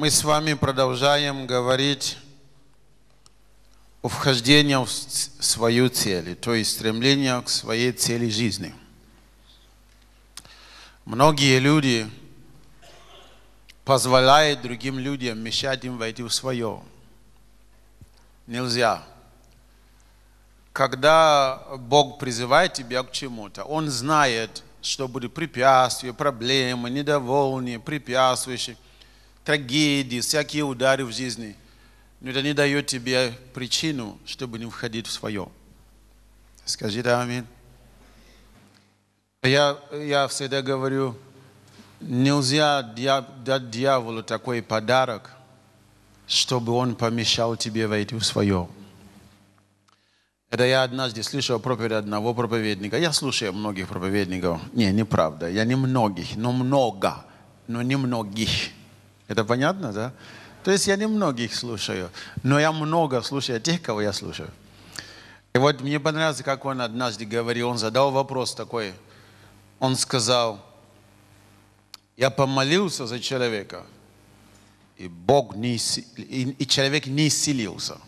мы с вами продолжаем говорить о вхождении в свою цель, то есть стремление к своей цели жизни. Многие люди позволяют другим людям мешать им войти в свое. Нельзя. Когда Бог призывает тебя к чему-то, Он знает, что будут препятствия, проблемы, недовольные, препятствующие – трагедии, всякие удары в жизни. Но это не дает тебе причину, чтобы не входить в свое. Скажи да, аминь. Я, я всегда говорю, нельзя дать дьяволу такой подарок, чтобы он помешал тебе войти в свое. Это я однажды слышал проповедь одного проповедника. Я слушаю многих проповедников. Не, неправда. Я не многих, но много. Но не многих. Это понятно, да? То есть я не многих слушаю, но я много слушаю тех, кого я слушаю. И вот мне понравилось, как он однажды говорил, он задал вопрос такой. Он сказал, я помолился за человека, и, Бог не, и, и человек не исцелился.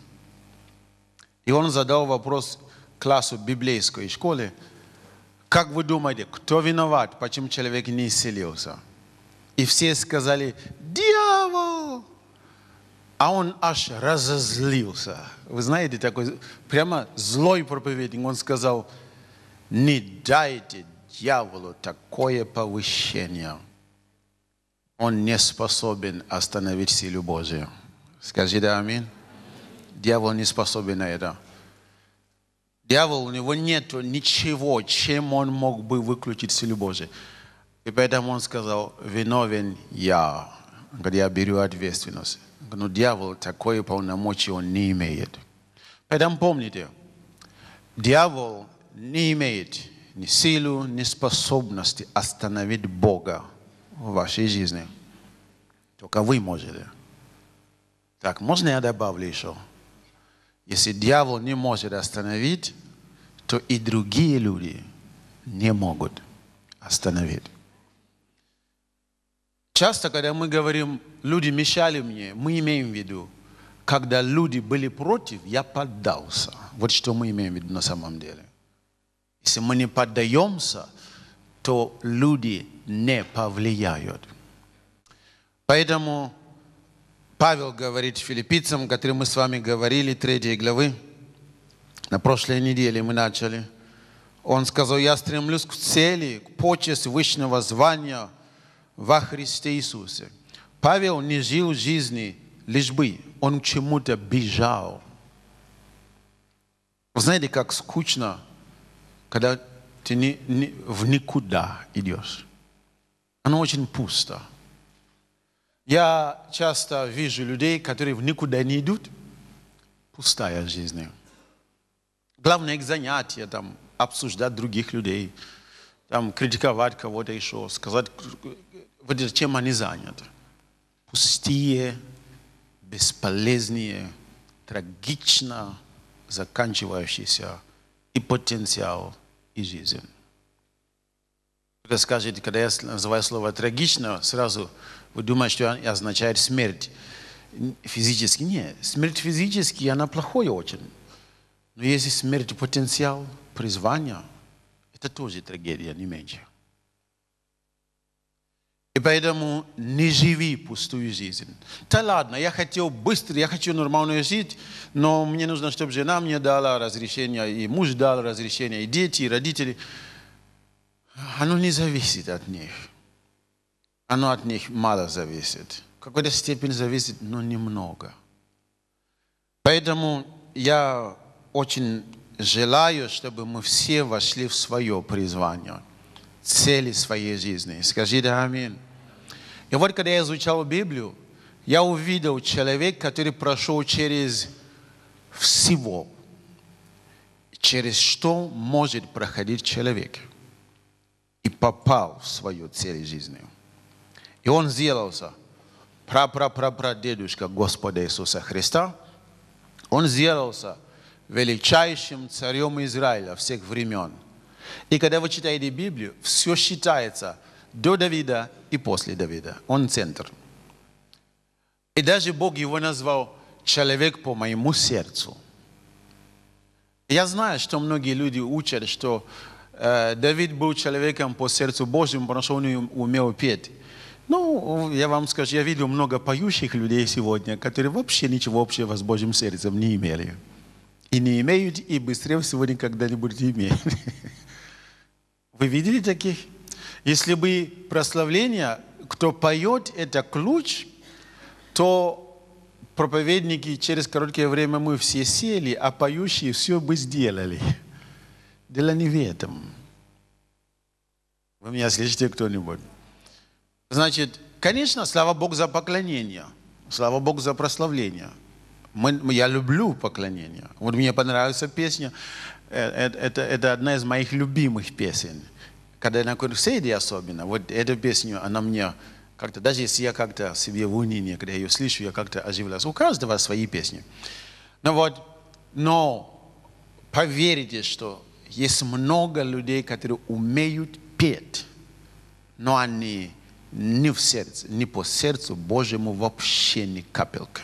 И он задал вопрос классу библейской школы, как вы думаете, кто виноват, почему человек не исцелился? И все сказали, дьявол! А он аж разозлился. Вы знаете, такой прямо злой проповедник. Он сказал, не дайте дьяволу такое повышение. Он не способен остановить силу Божию. Скажи да, аминь. Дьявол не способен на это. Дьявол, у него нет ничего, чем он мог бы выключить силу Божию. И поэтому он сказал, виновен я. Когда я беру ответственность. Но «Ну, дьявол такое полномочия он не имеет. Поэтому помните, дьявол не имеет ни силу, ни способности остановить Бога в вашей жизни. Только вы можете. Так, можно я добавлю еще? Если дьявол не может остановить, то и другие люди не могут остановить. Часто, когда мы говорим, люди мешали мне, мы имеем в виду, когда люди были против, я поддался. Вот что мы имеем в виду на самом деле. Если мы не поддаемся, то люди не повлияют. Поэтому Павел говорит филиппийцам, которые мы с вами говорили, 3 главы, на прошлой неделе мы начали. Он сказал, я стремлюсь к цели, к почести высшего звания – во Христе Иисусе. Павел не жил жизни лишь бы, он к чему-то бежал. Знаете, как скучно, когда ты не, не, в никуда идешь. Оно очень пусто. Я часто вижу людей, которые в никуда не идут. Пустая жизнь. Главное их занятие, там, обсуждать других людей, там, критиковать кого-то еще, сказать выйдет, чем они заняты. Пустые, бесполезные, трагично заканчивающиеся и потенциал, и жизнь. Кто-то когда я называю слово трагично, сразу вы думаете, что означает смерть физически. Нет, смерть физически, она плохой очень. Но если смерть потенциал, призвание, это тоже трагедия, не меньше. И поэтому не живи пустую жизнь. Да ладно, я хотел быстро, я хочу нормально жить, но мне нужно, чтобы жена мне дала разрешение, и муж дал разрешение, и дети, и родители. Оно не зависит от них. Оно от них мало зависит. В какой-то степени зависит, но немного. Поэтому я очень желаю, чтобы мы все вошли в свое призвание – цели своей жизни. Скажи да аминь. И вот когда я изучал Библию, я увидел человека, который прошел через всего, через что может проходить человек, и попал в свою цель жизни. И он сделался прапрапрапрадедушка Господа Иисуса Христа. Он сделался величайшим царем Израиля всех времен – и когда вы читаете Библию, все считается до Давида и после Давида. Он центр. И даже Бог его назвал «человек по моему сердцу». Я знаю, что многие люди учат, что э, Давид был человеком по сердцу Божьему, потому что он умел петь. Ну, я вам скажу, я видел много поющих людей сегодня, которые вообще ничего общего с Божьим сердцем не имели. И не имеют, и быстрее сегодня когда-нибудь имеют. Вы видели таких? Если бы прославление, кто поет, это ключ, то проповедники через короткое время мы все сели, а поющие все бы сделали. Дело не в этом. Вы меня слышите кто-нибудь? Значит, конечно, слава Богу за поклонение. Слава Богу за прославление. Мы, я люблю поклонение. Вот мне понравилась песня. Э, э, это, это, одна из моих любимых песен. Когда я на концерте особенно, вот эту песню, она мне как-то, даже если я как-то себе в унынии, когда я ее слышу, я как-то оживляюсь. У каждого свои песни. Но ну вот, но поверьте, что есть много людей, которые умеют петь, но они не в сердце, не по сердцу Божьему вообще ни капелька.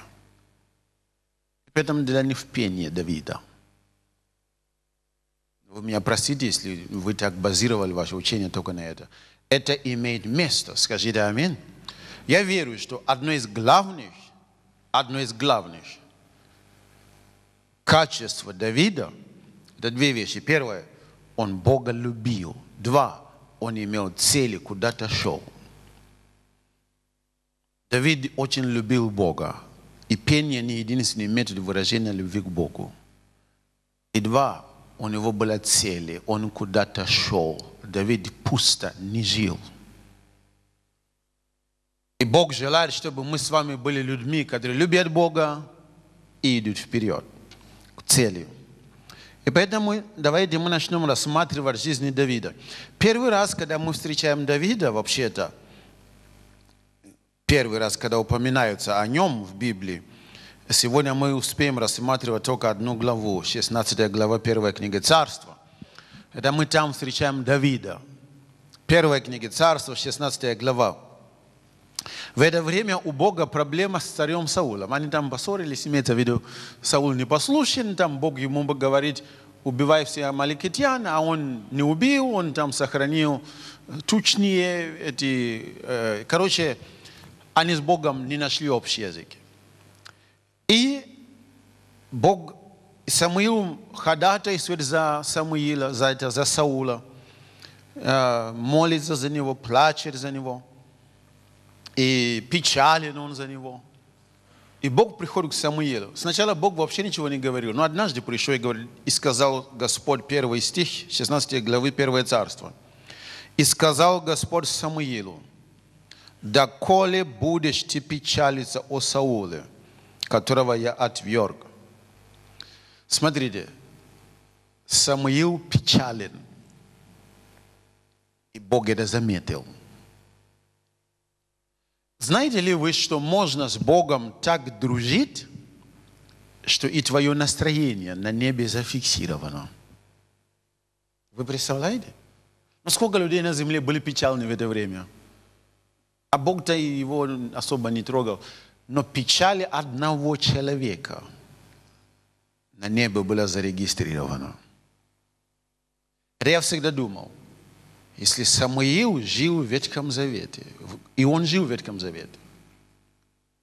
Поэтому для них пение Давида – вы меня простите, если вы так базировали ваше учение только на это. Это имеет место. Скажите аминь. Я верю, что одно из главных, одно из главных качеств Давида, это две вещи. Первое, он Бога любил. Два, он имел цели, куда-то шел. Давид очень любил Бога. И пение не единственный метод выражения любви к Богу. И два, у него были цели, он куда-то шел. Давид пусто не жил. И Бог желает, чтобы мы с вами были людьми, которые любят Бога и идут вперед к цели. И поэтому давайте мы начнем рассматривать жизнь Давида. Первый раз, когда мы встречаем Давида, вообще-то, первый раз, когда упоминаются о нем в Библии – Сегодня мы успеем рассматривать только одну главу, 16 глава первой книги Царства. Это мы там встречаем Давида. Первая книги Царства, 16 глава. В это время у Бога проблема с царем Саулом. Они там поссорились, имеется в виду, Саул не послушен, там Бог ему бы говорит, убивай все амаликитян, а он не убил, он там сохранил тучные эти... Э, короче, они с Богом не нашли общий язык. И Бог Самуил ходатайствует за Самуила, за, это, за Саула, э, молится за него, плачет за него, и печален он за него. И Бог приходит к Самуилу. Сначала Бог вообще ничего не говорил, но однажды пришел и, говорил, и сказал Господь, первый стих, 16 главы, первое царства. «И сказал Господь Самуилу, «Доколе будешь ты печалиться о Сауле?» которого я отверг. Смотрите, Самуил печален, и Бог это заметил. Знаете ли вы, что можно с Богом так дружить, что и твое настроение на небе зафиксировано? Вы представляете? Ну сколько людей на земле были печальны в это время? А Бог-то его особо не трогал. Но печали одного человека на небе было зарегистрировано. Я всегда думал, если Самуил жил в Ветхом Завете, и он жил в Ветхом Завете,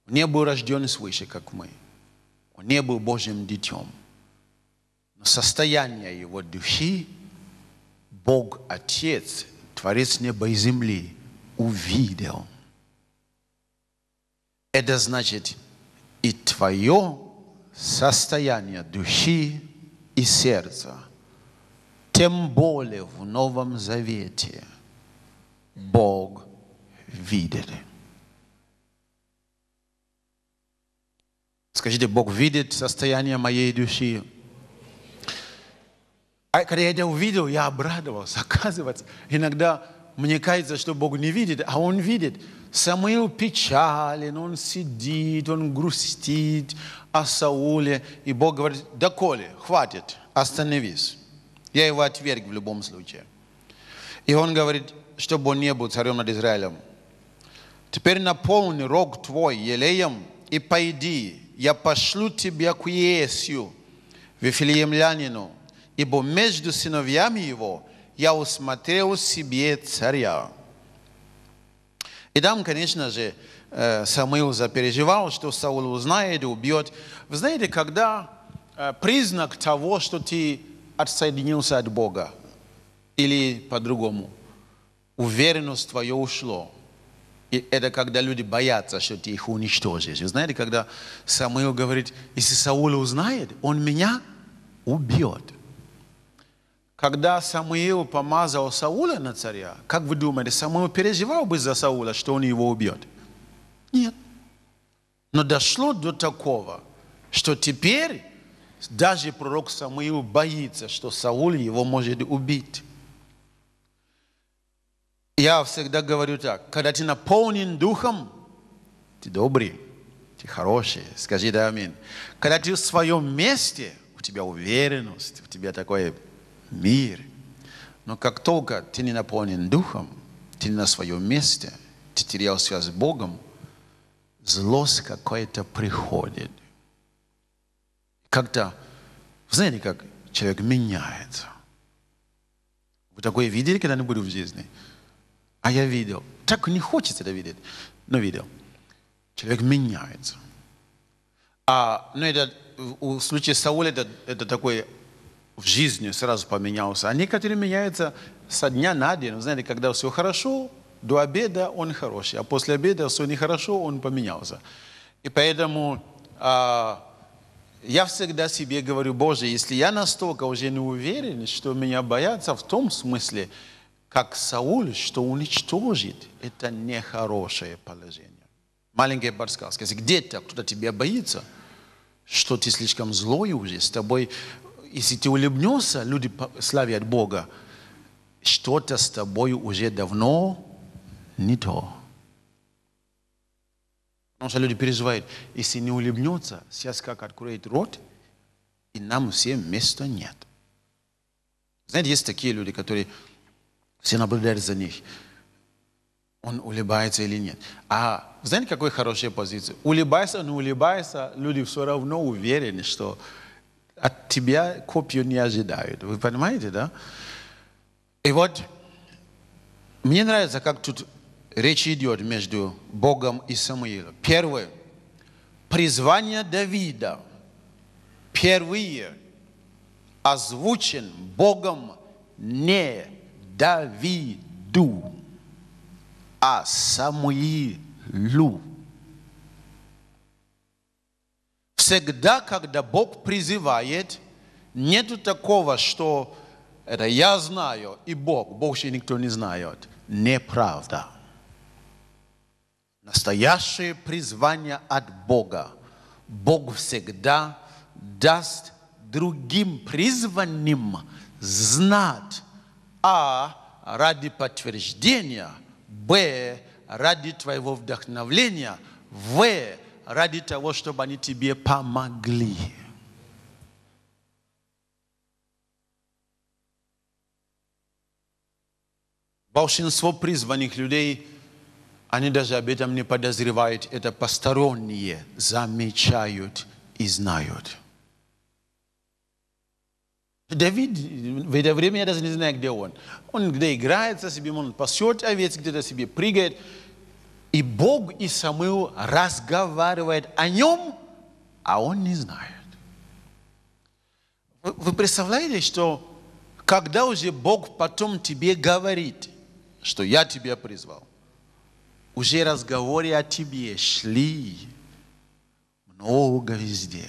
он не был рожден свыше, как мы, он не был Божьим детем, но состояние его души Бог Отец, Творец неба и земли, увидел – это значит и твое состояние души и сердца, тем более в Новом Завете Бог видит. Скажите, Бог видит состояние моей души. А когда я это увидел, я обрадовался. Оказывается, иногда мне кажется, что Бог не видит, а Он видит. Самуил печален, он сидит, он грустит о а Сауле. И Бог говорит, доколе, хватит, остановись. Я его отверг в любом случае. И он говорит, чтобы он не был царем над Израилем. Теперь наполни рог твой елеем и пойди, я пошлю тебя к Иесию, вифилеемлянину, ибо между сыновьями его я усмотрел себе царя. И там, конечно же, э, Самуил запереживал, что Саул узнает и убьет. Вы знаете, когда э, признак того, что ты отсоединился от Бога, или по-другому, уверенность твое ушло. И это когда люди боятся, что ты их уничтожишь. Вы знаете, когда Самуил говорит, если Саул узнает, он меня убьет когда Самуил помазал Сауля на царя, как вы думаете, Самуил переживал бы за Саула, что он его убьет? Нет. Но дошло до такого, что теперь даже пророк Самуил боится, что Саул его может убить. Я всегда говорю так, когда ты наполнен духом, ты добрый, ты хороший, скажи да аминь. Когда ты в своем месте, у тебя уверенность, у тебя такое мир. Но как только ты не наполнен духом, ты не на своем месте, ты терял связь с Богом, злость какая-то приходит. Как-то, знаете, как человек меняется. Вы такое видели когда-нибудь в жизни? А я видел. Так не хочется это видеть, но видел. Человек меняется. А, ну, это в случае Саула это, это такой в жизни сразу поменялся. А некоторые меняются со дня на день. Вы знаете, когда все хорошо, до обеда он хороший, а после обеда все нехорошо, он поменялся. И поэтому а, я всегда себе говорю, Боже, если я настолько уже не уверен, что меня боятся в том смысле, как Сауль, что уничтожит, это нехорошее положение. Маленькая подсказка. Если где-то кто-то тебя боится, что ты слишком злой уже, с тобой если ты улыбнешься, люди славят Бога, что-то с тобой уже давно не то. Потому что люди переживают, если не улыбнется, сейчас как откроет рот, и нам всем места нет. Знаете, есть такие люди, которые все наблюдают за них. Он улыбается или нет. А знаете, какой хорошая позиция? Улыбается, не ну улыбается, люди все равно уверены, что от тебя копию не ожидают. Вы понимаете, да? И вот мне нравится, как тут речь идет между Богом и Самуилом. Первое. Призвание Давида впервые озвучен Богом не Давиду, а Самуилу. всегда, когда Бог призывает, нету такого, что это я знаю и Бог, Бог еще никто не знает. Неправда. Настоящее призвание от Бога. Бог всегда даст другим призванным знать А ради подтверждения, Б ради твоего вдохновления, В ради того, чтобы они тебе помогли. Большинство призванных людей, они даже об этом не подозревают. Это посторонние замечают и знают. Давид в это время, я даже не знаю, где он. Он где играет со себе, он пасет овец, где-то себе прыгает. И Бог и Самуил разговаривает о нем, а он не знает. Вы, вы представляете, что когда уже Бог потом тебе говорит, что я тебя призвал, уже разговоры о тебе шли много везде.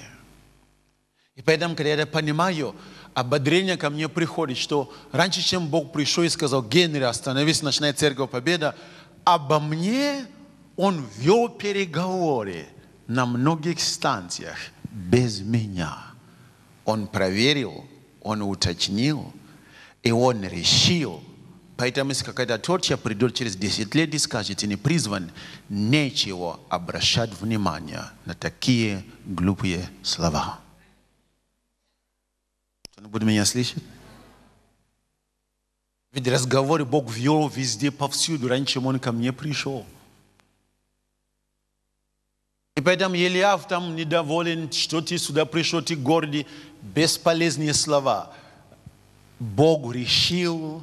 И поэтому, когда я понимаю, ободрение ко мне приходит, что раньше, чем Бог пришел и сказал, Генри, остановись, начинает церковь победа, Обо мне он вел переговоры на многих станциях без меня. Он проверил, он уточнил, и он решил. Поэтому если какая-то тортья придет через 10 лет и скажет, и не призван, нечего обращать внимание на такие глупые слова. Кто-нибудь меня слышать? Ведь разговор Бог вел везде, повсюду, раньше, чем он ко мне пришел. И поэтому Елиав там недоволен, что ты сюда пришел, ты гордый. Бесполезные слова. Бог решил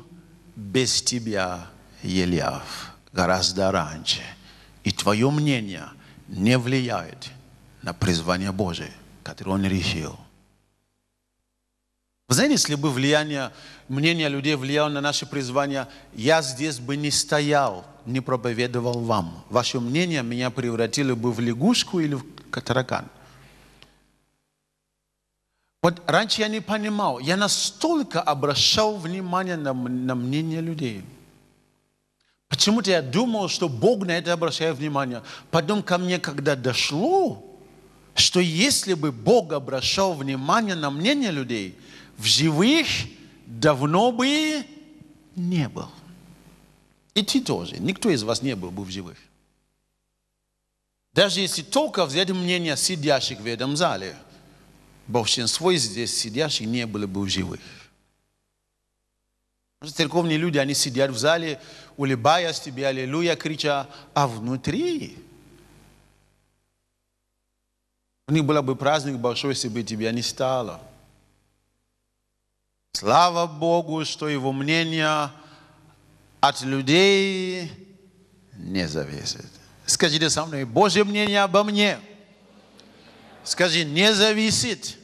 без тебя, Елиав, гораздо раньше. И твое мнение не влияет на призвание Божие, которое он решил. Вы знаете, если бы влияние, мнение людей влияло на наше призвание, я здесь бы не стоял, не проповедовал вам. Ваше мнение меня превратило бы в лягушку или в таракан. Вот раньше я не понимал, я настолько обращал внимание на, на мнение людей. Почему-то я думал, что Бог на это обращает внимание. Потом ко мне, когда дошло, что если бы Бог обращал внимание на мнение людей – в живых давно бы не был. И ты тоже. Никто из вас не был бы в живых. Даже если только взять мнение сидящих в этом зале, большинство из здесь сидящих не были бы в живых. Церковные люди, они сидят в зале, улыбаясь тебе, аллилуйя, крича, а внутри у них был бы праздник большой, если бы тебя не стало. Слава Богу, что его мнение от людей не зависит. Скажите со мной, Божье мнение обо мне, скажи, не зависит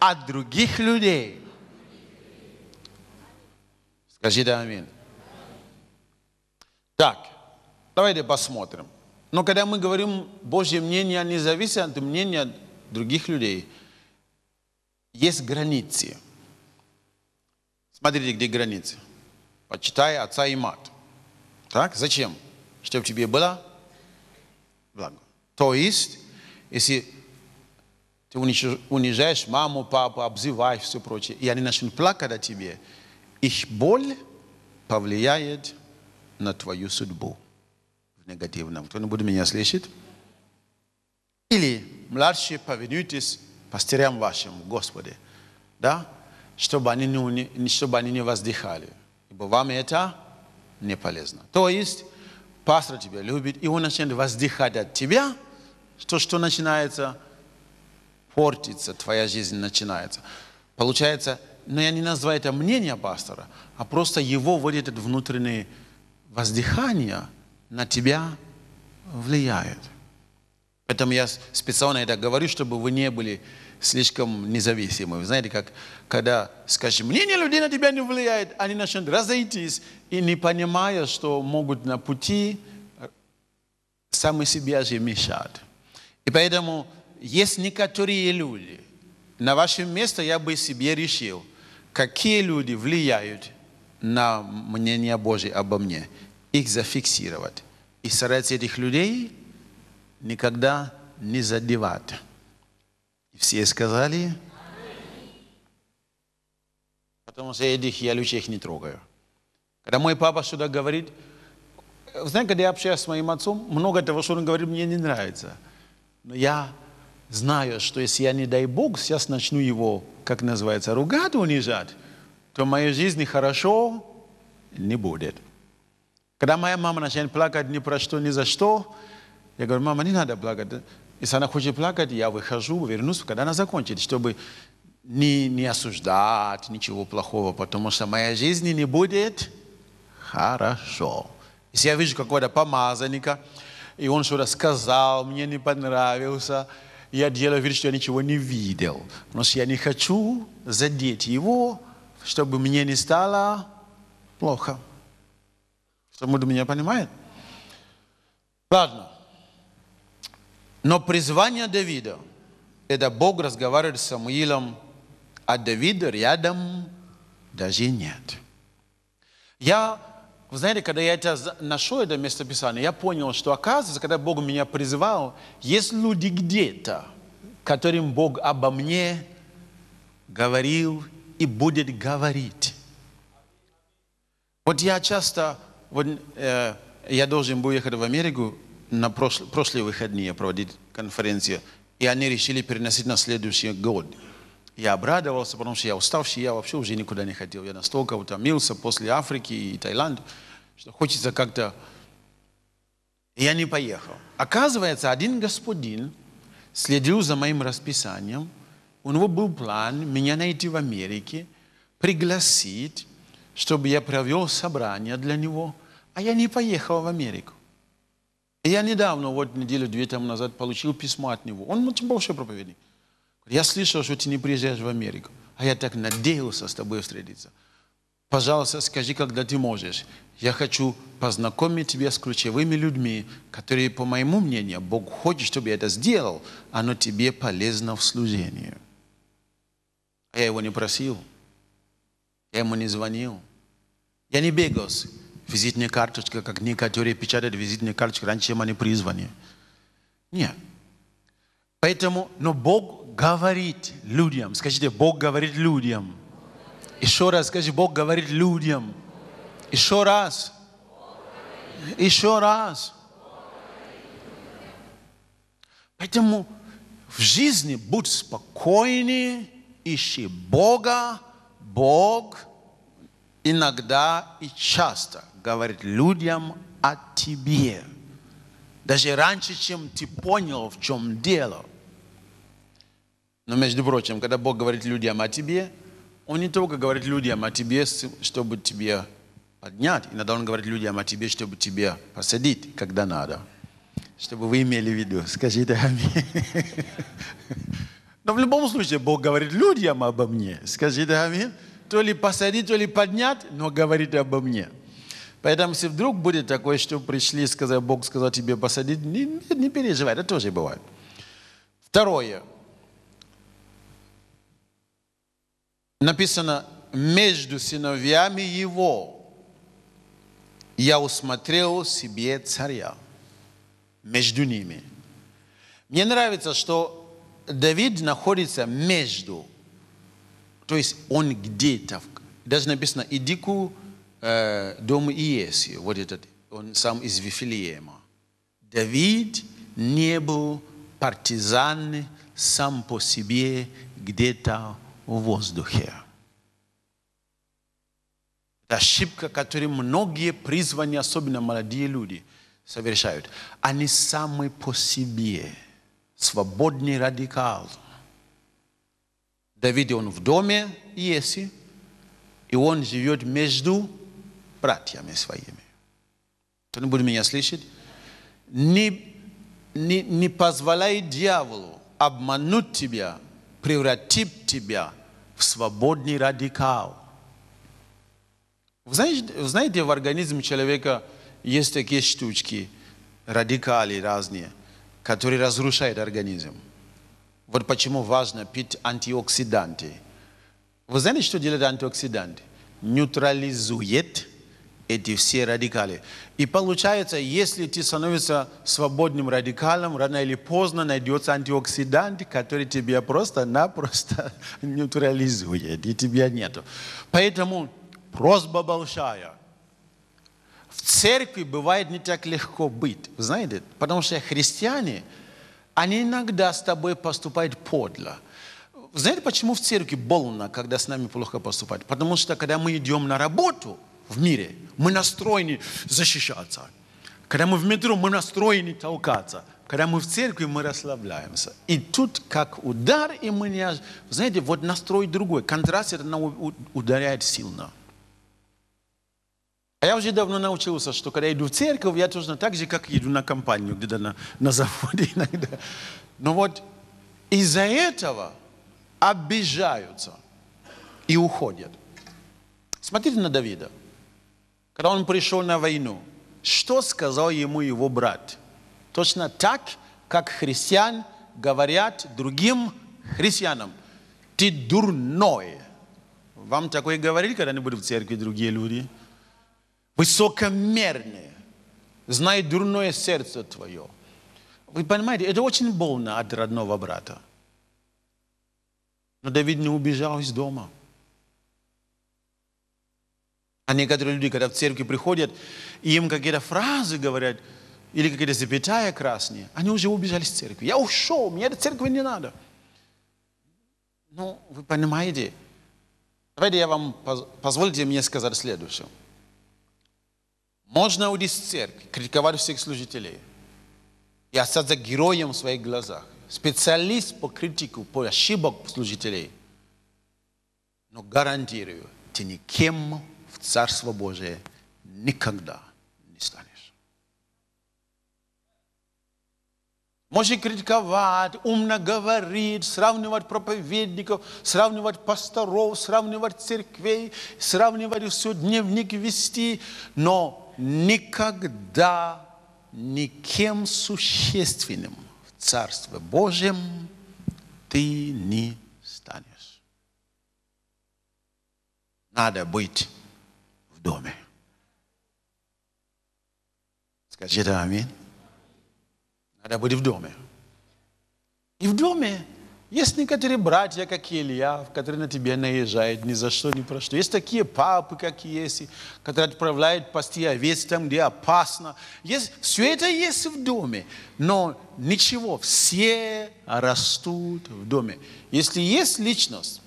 от других людей. Скажите аминь. Так, давайте посмотрим. Но когда мы говорим, Божье мнение не зависит от мнения других людей, есть границы – Смотрите, где границы. Почитай отца и мать. Так, зачем? Чтобы тебе было благо. То есть, если ты унижаешь маму, папу, обзываешь все прочее, и они начнут плакать о тебе, их боль повлияет на твою судьбу в негативном. Кто-нибудь меня слышит? Или младшие повинуйтесь пастырям вашим, Господи. Да? чтобы они не, чтобы они не воздыхали, ибо вам это не полезно. То есть пастор тебя любит, и он начинает воздыхать от тебя, то, что начинается портится твоя жизнь начинается. Получается, но я не называю это мнение пастора, а просто его вот этот внутренний воздыхание на тебя влияет. Поэтому я специально это говорю, чтобы вы не были слишком независимы. Вы знаете, как когда, скажем, мнение людей на тебя не влияет, они начнут разойтись и не понимая, что могут на пути э, сами себя же мешать. И поэтому есть некоторые люди. На вашем месте я бы себе решил, какие люди влияют на мнение Божье обо мне. Их зафиксировать. И стараться этих людей никогда не задевать. Все сказали? Потому что этих я лучших не трогаю. Когда мой папа сюда говорит, знаете, когда я общаюсь с моим отцом, много того, что он говорит, мне не нравится. Но я знаю, что если я, не дай Бог, сейчас начну его, как называется, ругать, унижать, то в моей жизни хорошо не будет. Когда моя мама начинает плакать ни про что, ни за что, я говорю, мама, не надо плакать. Если она хочет плакать, я выхожу, вернусь, когда она закончит, чтобы не, не осуждать ничего плохого, потому что моя жизнь не будет хорошо. Если я вижу какого-то помазанника, и он что-то сказал, мне не понравился, я делаю вид, что я ничего не видел. но я не хочу задеть его, чтобы мне не стало плохо. Что то меня понимает? Ладно. Но призвание Давида, это Бог разговаривает с Самуилом, а Давида рядом даже нет. Я, вы знаете, когда я это нашел, это местописание, я понял, что оказывается, когда Бог меня призывал, есть люди где-то, которым Бог обо мне говорил и будет говорить. Вот я часто, вот, э, я должен был ехать в Америку, на прошлые, прошлые выходные проводить конференцию, и они решили переносить на следующий год. Я обрадовался, потому что я уставший, я вообще уже никуда не хотел. Я настолько утомился после Африки и Таиланда, что хочется как-то... Я не поехал. Оказывается, один господин следил за моим расписанием. У него был план меня найти в Америке, пригласить, чтобы я провел собрание для него. А я не поехал в Америку я недавно, вот неделю две тому назад, получил письмо от него. Он ну, очень большой проповедник. Я слышал, что ты не приезжаешь в Америку. А я так надеялся с тобой встретиться. Пожалуйста, скажи, когда ты можешь. Я хочу познакомить тебя с ключевыми людьми, которые, по моему мнению, Бог хочет, чтобы я это сделал. Оно тебе полезно в служении. А я его не просил. Я ему не звонил. Я не бегался визитные карточка, как некоторые печатают визитные карточки, раньше чем они призваны. Нет. Поэтому, но Бог говорит людям. Скажите, Бог говорит людям. Еще раз скажи, Бог говорит людям. Еще раз. Еще раз. Поэтому в жизни будь спокойный ищи Бога, Бог иногда и часто говорит людям о тебе. Даже раньше, чем ты понял, в чем дело. Но, между прочим, когда Бог говорит людям о тебе, Он не только говорит людям о тебе, чтобы тебе поднять. Иногда Он говорит людям о тебе, чтобы тебя посадить, когда надо. Чтобы вы имели в виду. Скажите аминь. Но в любом случае Бог говорит людям обо мне. Скажите аминь. То ли посадить, то ли поднять, но говорит обо мне. Поэтому, если вдруг будет такое, что пришли, сказать, Бог сказал тебе посадить, не, не переживай, это тоже бывает. Второе. Написано, между сыновьями его я усмотрел себе царя. Между ними. Мне нравится, что Давид находится между. То есть он где-то. Даже написано, иди к дом Иеси, вот этот, он сам из Вифилеема. Давид не был партизан сам по себе где-то в воздухе. Это ошибка, которую многие призванные, особенно молодые люди, совершают. Они сами по себе свободный радикал. Давид, он в доме Еси, и он живет между братьями своими. Кто-нибудь меня слышать? Не, не, не позволяй дьяволу обмануть тебя, превратить тебя в свободный радикал. Вы знаете, вы знаете, в организме человека есть такие штучки, радикали разные, которые разрушают организм. Вот почему важно пить антиоксиданты. Вы знаете, что делают антиоксиданты? Нейтрализует эти все радикалы. И получается, если ты становишься свободным радикалом, рано или поздно найдется антиоксидант, который тебя просто-напросто нейтрализует, и тебя нету. Поэтому просьба большая. В церкви бывает не так легко быть, знаете, потому что христиане, они иногда с тобой поступают подло. Знаете, почему в церкви больно, когда с нами плохо поступают? Потому что, когда мы идем на работу – в мире. Мы настроены защищаться. Когда мы в метро, мы настроены толкаться. Когда мы в церкви, мы расслабляемся. И тут как удар, и мы не... Знаете, вот настрой другой. Контраст это ударяет сильно. А я уже давно научился, что когда иду в церковь, я точно так же, как иду на компанию, где-то на, на заводе иногда. Но вот из-за этого обижаются и уходят. Смотрите на Давида когда он пришел на войну, что сказал ему его брат? Точно так, как христиан говорят другим христианам. Ты дурной. Вам такое говорили когда-нибудь в церкви другие люди? Высокомерные. Знай дурное сердце твое. Вы понимаете, это очень больно от родного брата. Но Давид не убежал из дома. А некоторые люди, когда в церкви приходят, им какие-то фразы говорят, или какие-то запятая красные, они уже убежали с церкви. Я ушел, мне эта церковь не надо. Ну, вы понимаете, давайте я вам, позвольте мне сказать следующее. Можно уйти с церкви, критиковать всех служителей и остаться героем в своих глазах. Специалист по критику, по ошибок служителей. Но гарантирую, ты никем Царство Божие никогда не станешь. Можешь критиковать, умно говорить, сравнивать проповедников, сравнивать пасторов, сравнивать церквей, сравнивать все, дневник вести, но никогда никем существенным в Царстве Божьем ты не станешь. Надо быть доме. Скажи да, аминь. Надо быть в доме. И в доме есть некоторые братья, как Илья, которые на тебя наезжают ни за что, ни про что. Есть такие папы, как есть, которые отправляют пасти овец там, где опасно. Есть, все это есть в доме. Но ничего, все растут в доме. Если есть личность,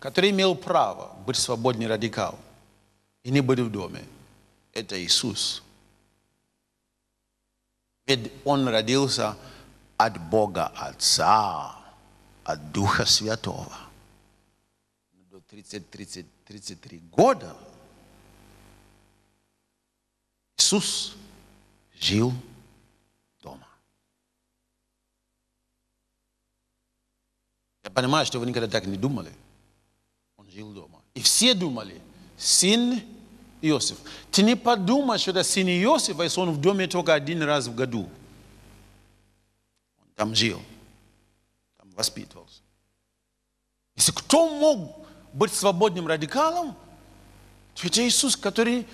которая имела право быть свободным радикалом anybody удоме. Это Иисус. Ведь Он родился от Бога Отца, от Духа Святого. До 30, 30, 33 года Иисус жил дома. Я понимаю, что вы никогда так не думали. Он жил дома. И все думали, сын ты не подумаешь, Yosef. Tinipaduma shoda sini Yosef aisonu vdome toka adini razi vgadu. Там жил, там воспитывался. Если кто мог быть свободным радикалом, то это Иисус, который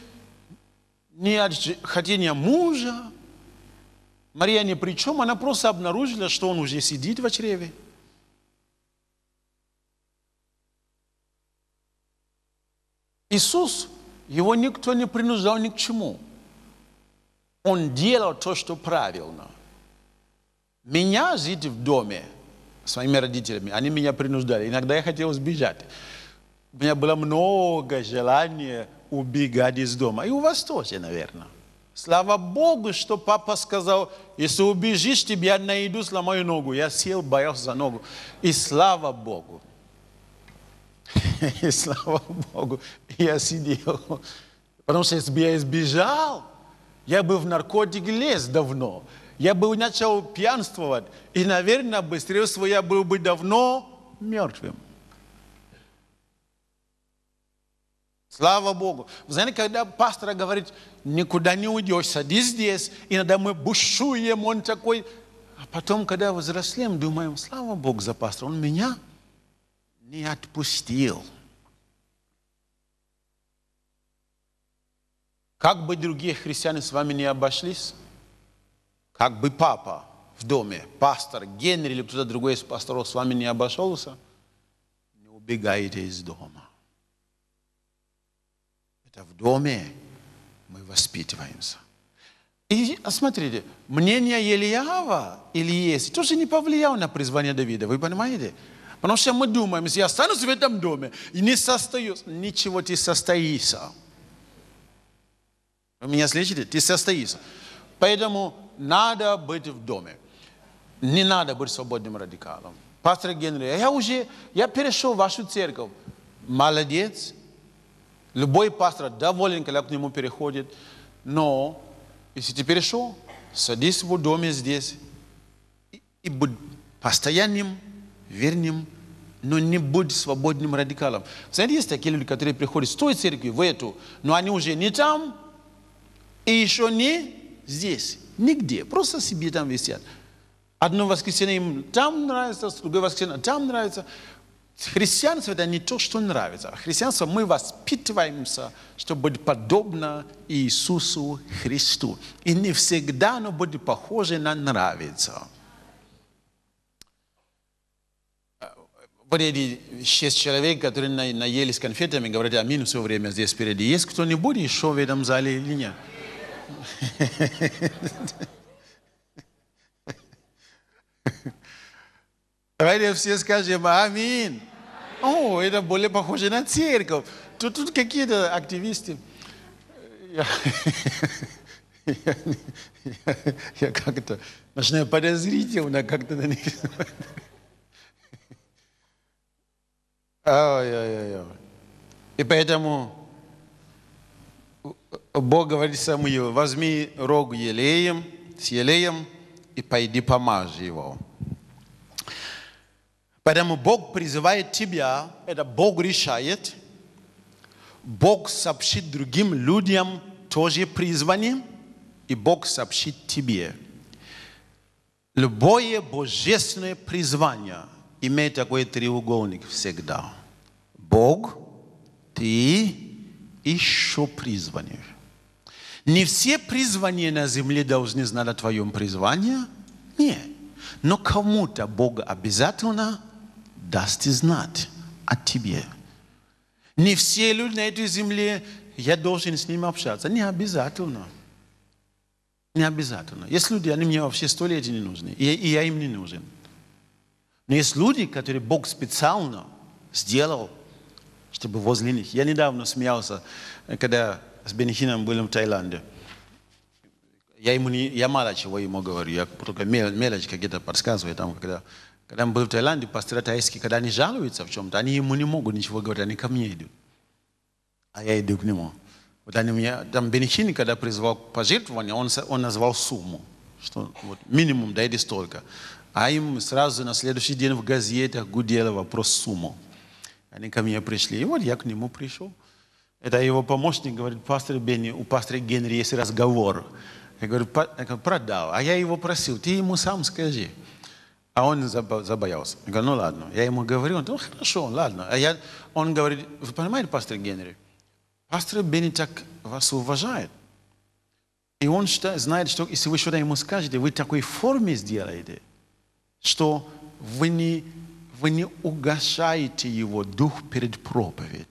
не от хотения мужа, Мария ни при чем, она просто обнаружила, что он уже сидит в чреве. Иисус его никто не принуждал ни к чему. Он делал то, что правильно. Меня жить в доме с моими родителями, они меня принуждали. Иногда я хотел сбежать. У меня было много желания убегать из дома. И у вас тоже, наверное. Слава Богу, что папа сказал, если убежишь, тебя найду, сломаю ногу. Я сел, боялся за ногу. И слава Богу. И слава Богу, я сидел. Потому что если бы я избежал, я бы в наркотик лез давно. Я бы начал пьянствовать. И, наверное, быстрее всего я был бы давно мертвым. Слава Богу. Вы знаете, когда пастор говорит, никуда не уйдешь, садись здесь, иногда мы бушуем, он такой. А потом, когда взрослеем, думаем, слава Богу за пастора, он меня не отпустил. Как бы другие христиане с вами не обошлись, как бы папа в доме, пастор Генри или кто-то другой из пасторов с вами не обошелся, не убегайте из дома. Это в доме мы воспитываемся. И смотрите, мнение или есть тоже не повлияло на призвание Давида, вы понимаете? Потому что мы думаем, если я останусь в этом доме и не состоюсь, ничего ты состоишься. Вы меня слышите? Ты состоишься. Поэтому надо быть в доме. Не надо быть свободным радикалом. Пастор Генри, а я уже, я перешел в вашу церковь. Молодец. Любой пастор доволен, когда к нему переходит. Но если ты перешел, садись в доме здесь и, и будь постоянным вернем, но не будь свободным радикалом. Знаете, есть такие люди, которые приходят с той церкви в эту, но они уже не там и еще не здесь, нигде, просто себе там висят. Одно воскресенье им там нравится, другое воскресенье там нравится. Христианство – это не то, что нравится. А христианство – мы воспитываемся, чтобы быть подобно Иисусу Христу. И не всегда оно будет похоже на нравится. вот эти шесть человек, которые на, наелись конфетами, говорят, аминь все время здесь впереди. Есть кто-нибудь еще в этом зале или нет? Давайте все скажем амин. О, это более похоже на церковь. Тут, тут какие-то активисты. Я, я, я, я как-то начинаю подозрительно как-то на них смотреть. Ой-ой-ой. И поэтому Бог говорит Самуилу, возьми рог елеем, с елеем и пойди помажь его. Поэтому Бог призывает тебя, это Бог решает. Бог сообщит другим людям тоже призвание, и Бог сообщит тебе. Любое божественное призвание Иметь такой треугольник всегда. Бог, ты еще призванный. Не все призванные на земле должны знать о твоем призвании. Нет. Но кому-то Бог обязательно даст знать о тебе. Не все люди на этой земле, я должен с ними общаться. Не обязательно. Не обязательно. Есть люди, они мне вообще сто лет не нужны. и я им не нужен. Но есть люди, которые Бог специально сделал, чтобы возле них. Я недавно смеялся, когда с Бенихином были в Таиланде. Я, ему не, я мало чего ему говорю, я только мелочь какие-то подсказываю. Там, когда, когда он был в Таиланде, пастора тайские, когда они жалуются в чем-то, они ему не могут ничего говорить, они ко мне идут. А я иду к нему. Вот они меня, там Бенихин, когда призвал к пожертвованию, он, он назвал сумму. Что, вот, минимум, да, или столько. А им сразу на следующий день в газетах гудел вопрос сумму. Они ко мне пришли. И вот я к нему пришел. Это его помощник говорит, пастор Бенни, у пастора Генри есть разговор. Я говорю, продал. А я его просил, ты ему сам скажи. А он забоялся. Я говорю, ну ладно. Я ему говорю, он, ну хорошо, ладно. А я, он говорит, вы понимаете, пастор Генри, пастор Бенни так вас уважает. И он считает, знает, что если вы что-то ему скажете, вы такой форме сделаете – что вы не, вы не угашаете его дух перед проповедью.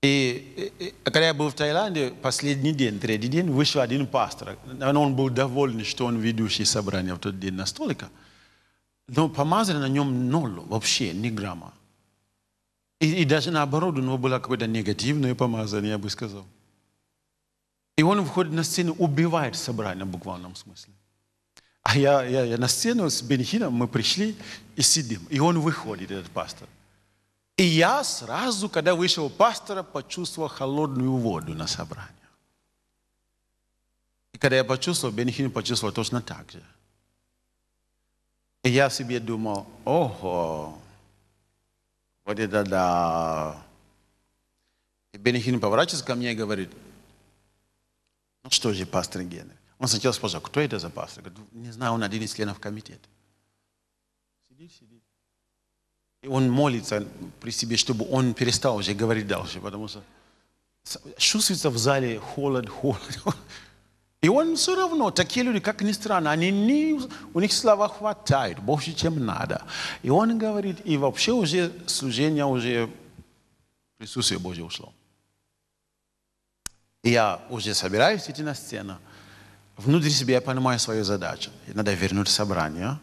И, и, и когда я был в Таиланде, последний день, третий день, вышел один пастор. Наверное, он был доволен, что он ведущий собрания в тот день настолько. Но помазали на нем ноль, вообще ни грамма. И, и даже наоборот, у него было какое-то негативное помазание, я бы сказал. И он выходит на сцену, убивает собрание в буквальном смысле. А я, я, я на сцену с Бенихином, мы пришли и сидим. И он выходит, этот пастор. И я сразу, когда вышел пастора, почувствовал холодную воду на собрании. И когда я почувствовал, Бенихин почувствовал точно так же. И я себе думал, ого, вот это да. И Бенихин поворачивается ко мне и говорит, ну что же, пастор Генри, он сначала спросил, кто это за пастор? Говорит, «Ну, не знаю, он один из членов комитета. Сидит, сидит. И он молится при себе, чтобы он перестал уже говорить дальше, потому что чувствуется в зале холод, холод. И он все равно, такие люди, как ни странно, они не, у них слова хватает, больше, чем надо. И он говорит, и вообще уже служение, уже присутствие Божье ушло. И я уже собираюсь идти на сцену внутри себя я понимаю свою задачу. И надо вернуть собрание,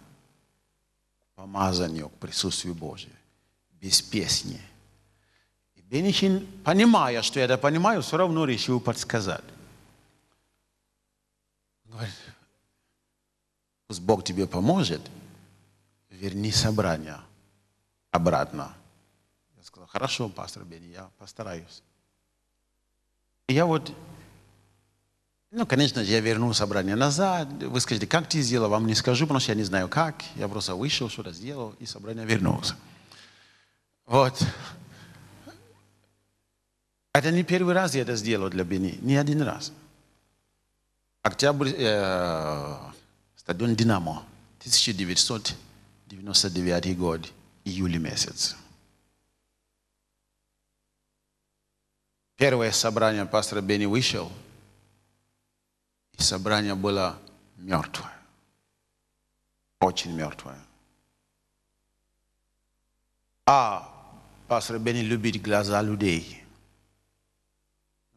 помазанию к присутствию Божьему, без песни. И Бенихин, понимая, что я это понимаю, все равно решил подсказать. говорит, пусть Бог тебе поможет, верни собрание обратно. Я сказал, хорошо, пастор Бенни, я постараюсь. И я вот ну, конечно я вернул собрание назад. Вы скажете, как ты сделал? Вам не скажу, потому что я не знаю как. Я просто вышел, что-то сделал, и собрание вернулся. Вот. Это не первый раз я это сделал для Бени, не один раз. Октябрь, э, стадион «Динамо», 1999 год, июль месяц. Первое собрание пастора Бени вышел – и собрание было мертвое. Очень мертвое. А пастор Бенни любит глаза людей.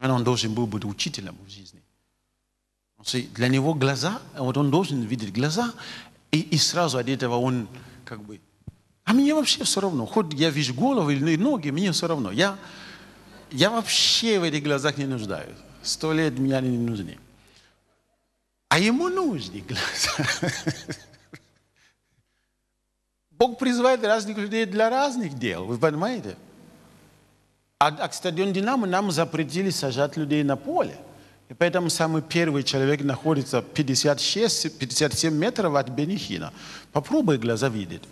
Но он должен был быть учителем в жизни. Для него глаза, а вот он должен видеть глаза, и, и сразу от этого он как бы... А мне вообще все равно. Хоть я вижу голову или ноги, мне все равно. Я, я вообще в этих глазах не нуждаюсь. Сто лет меня не нужны. А ему нужны глаза. Бог призывает разных людей для разных дел, вы понимаете? А, а к стадиону «Динамо» нам запретили сажать людей на поле. И поэтому самый первый человек находится 56-57 метров от Бенихина. Попробуй глаза видеть.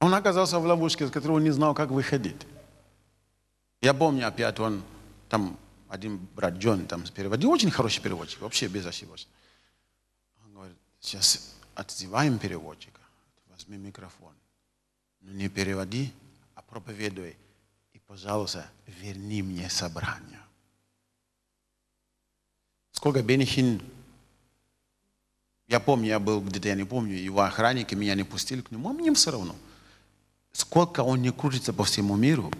Он оказался в ловушке, из которой он не знал, как выходить. Я помню, опять он там один брат Джон там переводил, очень хороший переводчик, вообще без ошибок. Он говорит, сейчас отзываем переводчика, возьми микрофон, Ну не переводи, а проповедуй. И, пожалуйста, верни мне собрание. Сколько Бенихин, я помню, я был где-то, я не помню, его охранники меня не пустили к нему, а мне все равно. Сколько он не крутится по всему миру,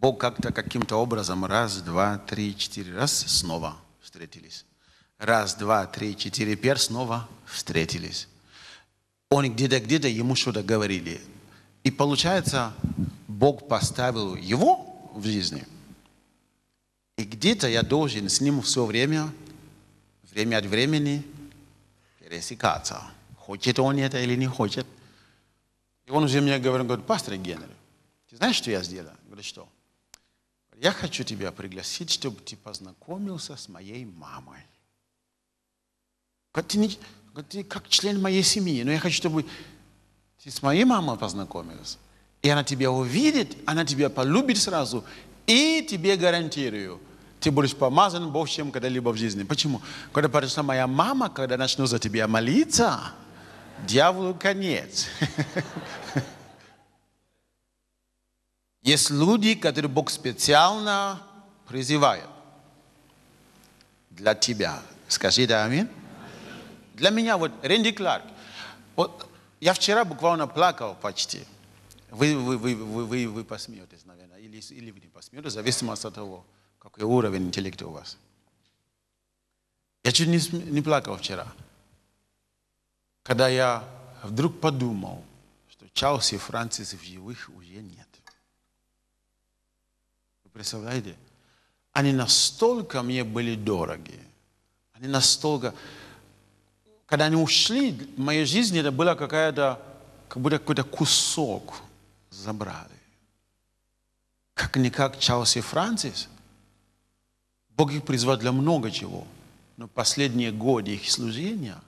Бог как-то каким-то образом раз, два, три, четыре, раз, снова встретились. Раз, два, три, четыре, пять, снова встретились. Он где-то, где-то ему что-то говорили. И получается, Бог поставил его в жизни. И где-то я должен с ним все время, время от времени пересекаться. Хочет он это или не хочет. И он уже мне говорит, говорит, пастор Генри, ты знаешь, что я сделал? Говорю, что? я хочу тебя пригласить, чтобы ты познакомился с моей мамой. Ты, не, ты как член моей семьи, но я хочу, чтобы ты с моей мамой познакомился. И она тебя увидит, она тебя полюбит сразу. И тебе гарантирую, ты будешь помазан больше, чем когда-либо в жизни. Почему? Когда пришла моя мама, когда начну за тебя молиться, дьяволу конец. Есть люди, которые Бог специально призывает для тебя. скажи да аминь. Для меня вот Рэнди Кларк. Вот, я вчера буквально плакал почти. Вы, вы, вы, вы, вы, вы посмеетесь, наверное, или, или вы не посмеетесь, в зависимости от того, какой уровень интеллекта у вас. Я чуть не, не плакал вчера, когда я вдруг подумал, что Чаус и Францис в живых уже нет. Представляете? Они настолько мне были дороги. Они настолько... Когда они ушли, в моей жизни это было какая-то... Как будто какой-то кусок забрали. Как-никак Чарльз и Францис. Бог их призвал для много чего. Но последние годы их служения,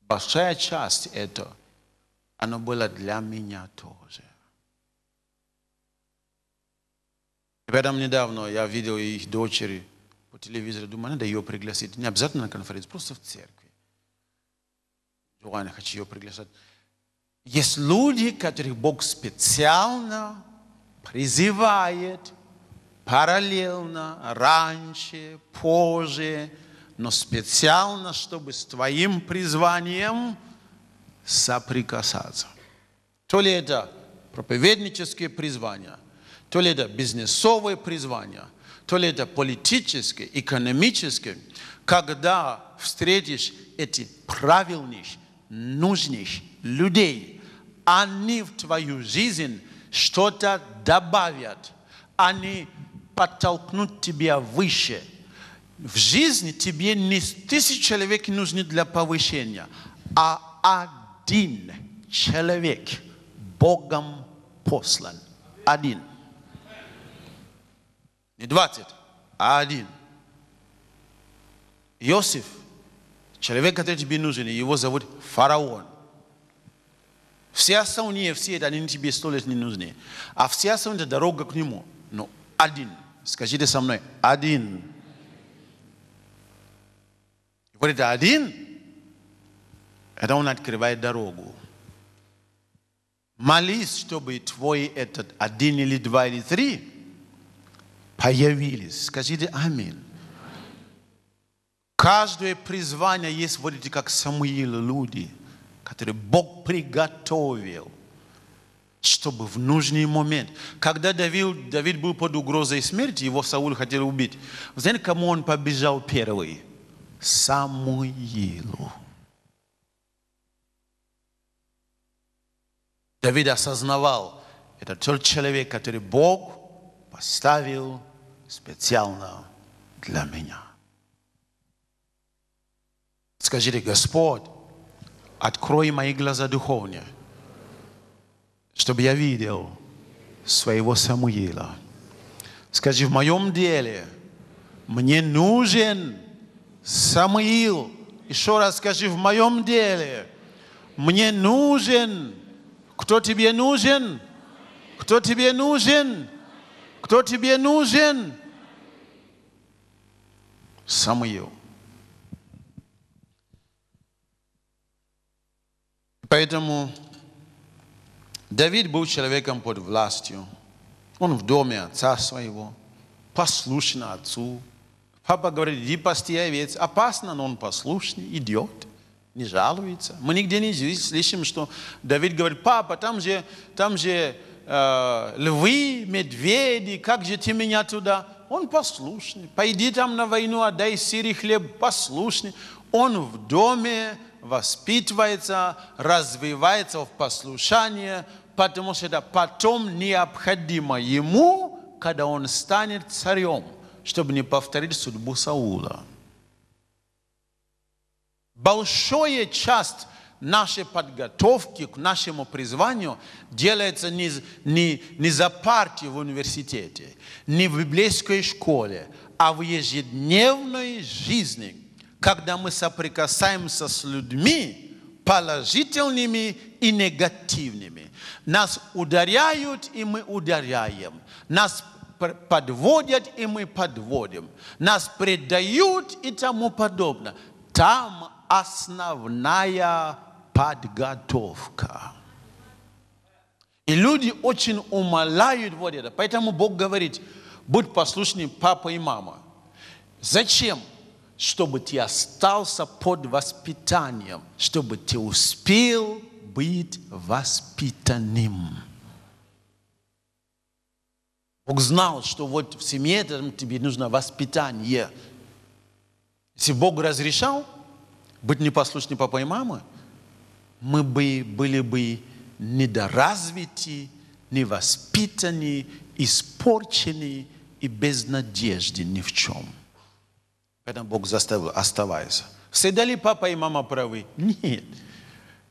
большая часть это, оно было для меня тоже. Рядом недавно я видел их дочери по телевизору, думаю, надо ее пригласить. Не обязательно на конференцию, просто в церкви. Ладно, хочу ее приглашать. Есть люди, которых Бог специально призывает параллельно, раньше, позже, но специально, чтобы с твоим призванием соприкасаться. То ли это проповеднические призвания, то ли это бизнесовое призвание, то ли это политическое, экономическое. Когда встретишь эти правильных, нужных людей, они в твою жизнь что-то добавят. Они подтолкнут тебя выше. В жизни тебе не тысячи человек нужны для повышения, а один человек Богом послан. Один. Не 20, а один. Иосиф, человек, который тебе нужен, его зовут фараон. Все остальные, все это, они тебе сто лет не нужны. А все остальные, это дорога к нему. Но один. Скажите со мной, один. Вот это один, это он открывает дорогу. Молись, чтобы твой этот один или два или три – появились. Скажите аминь. Каждое призвание есть, вот как Самуил, люди, которые Бог приготовил, чтобы в нужный момент. Когда Давид, Давид был под угрозой смерти, его Саул хотел убить. Знаете, кому он побежал первый? Самуилу. Давид осознавал, это тот человек, который Бог поставил специально для меня. Скажите, Господь, открой мои глаза духовные, чтобы я видел своего Самуила. Скажи, в моем деле мне нужен Самуил. Еще раз скажи, в моем деле мне нужен. Кто тебе нужен? Кто тебе нужен? Кто тебе нужен? Самуил. Поэтому Давид был человеком под властью. Он в доме отца своего, послушно отцу. Папа говорит, иди пасти овец. Опасно, но он послушный, идет, не жалуется. Мы нигде не слышим, что Давид говорит, папа, там же, там же э, львы, медведи, как же ты меня туда? он послушный. Пойди там на войну, отдай сири хлеб, послушный. Он в доме воспитывается, развивается в послушании, потому что это потом необходимо ему, когда он станет царем, чтобы не повторить судьбу Саула. Большая часть нашей подготовки к нашему призванию делается не, не, не за партию в университете, не в библейской школе, а в ежедневной жизни, когда мы соприкасаемся с людьми положительными и негативными. Нас ударяют, и мы ударяем. Нас подводят, и мы подводим. Нас предают и тому подобное. Там основная подготовка. И люди очень умоляют вот это. Поэтому Бог говорит, будь послушным папа и мама. Зачем? Чтобы ты остался под воспитанием, чтобы ты успел быть воспитанным. Бог знал, что вот в семье тебе нужно воспитание. Если Бог разрешал быть непослушным папой и мамой, мы бы были бы недоразвиты, невоспитаны, испорчены и без надежды ни в чем. Поэтому Бог заставил, оставайся. Всегда ли папа и мама правы? Нет.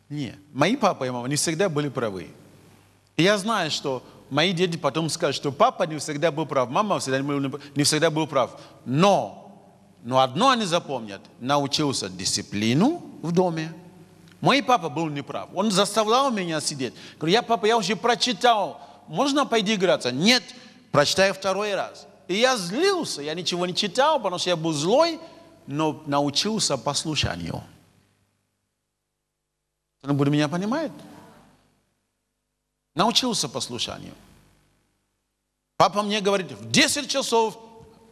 Нет. Мои папа и мама не всегда были правы. И я знаю, что мои дети потом скажут, что папа не всегда был прав, мама всегда не, не всегда был прав. Но, но одно они запомнят. Научился дисциплину в доме, мой папа был неправ. Он заставлял меня сидеть. Говорю, я, папа, я уже прочитал. Можно пойти играться? Нет, Прочитаю второй раз. И я злился, я ничего не читал, потому что я был злой, но научился послушанию. Он будет меня понимать. Научился послушанию. Папа мне говорит, в 10 часов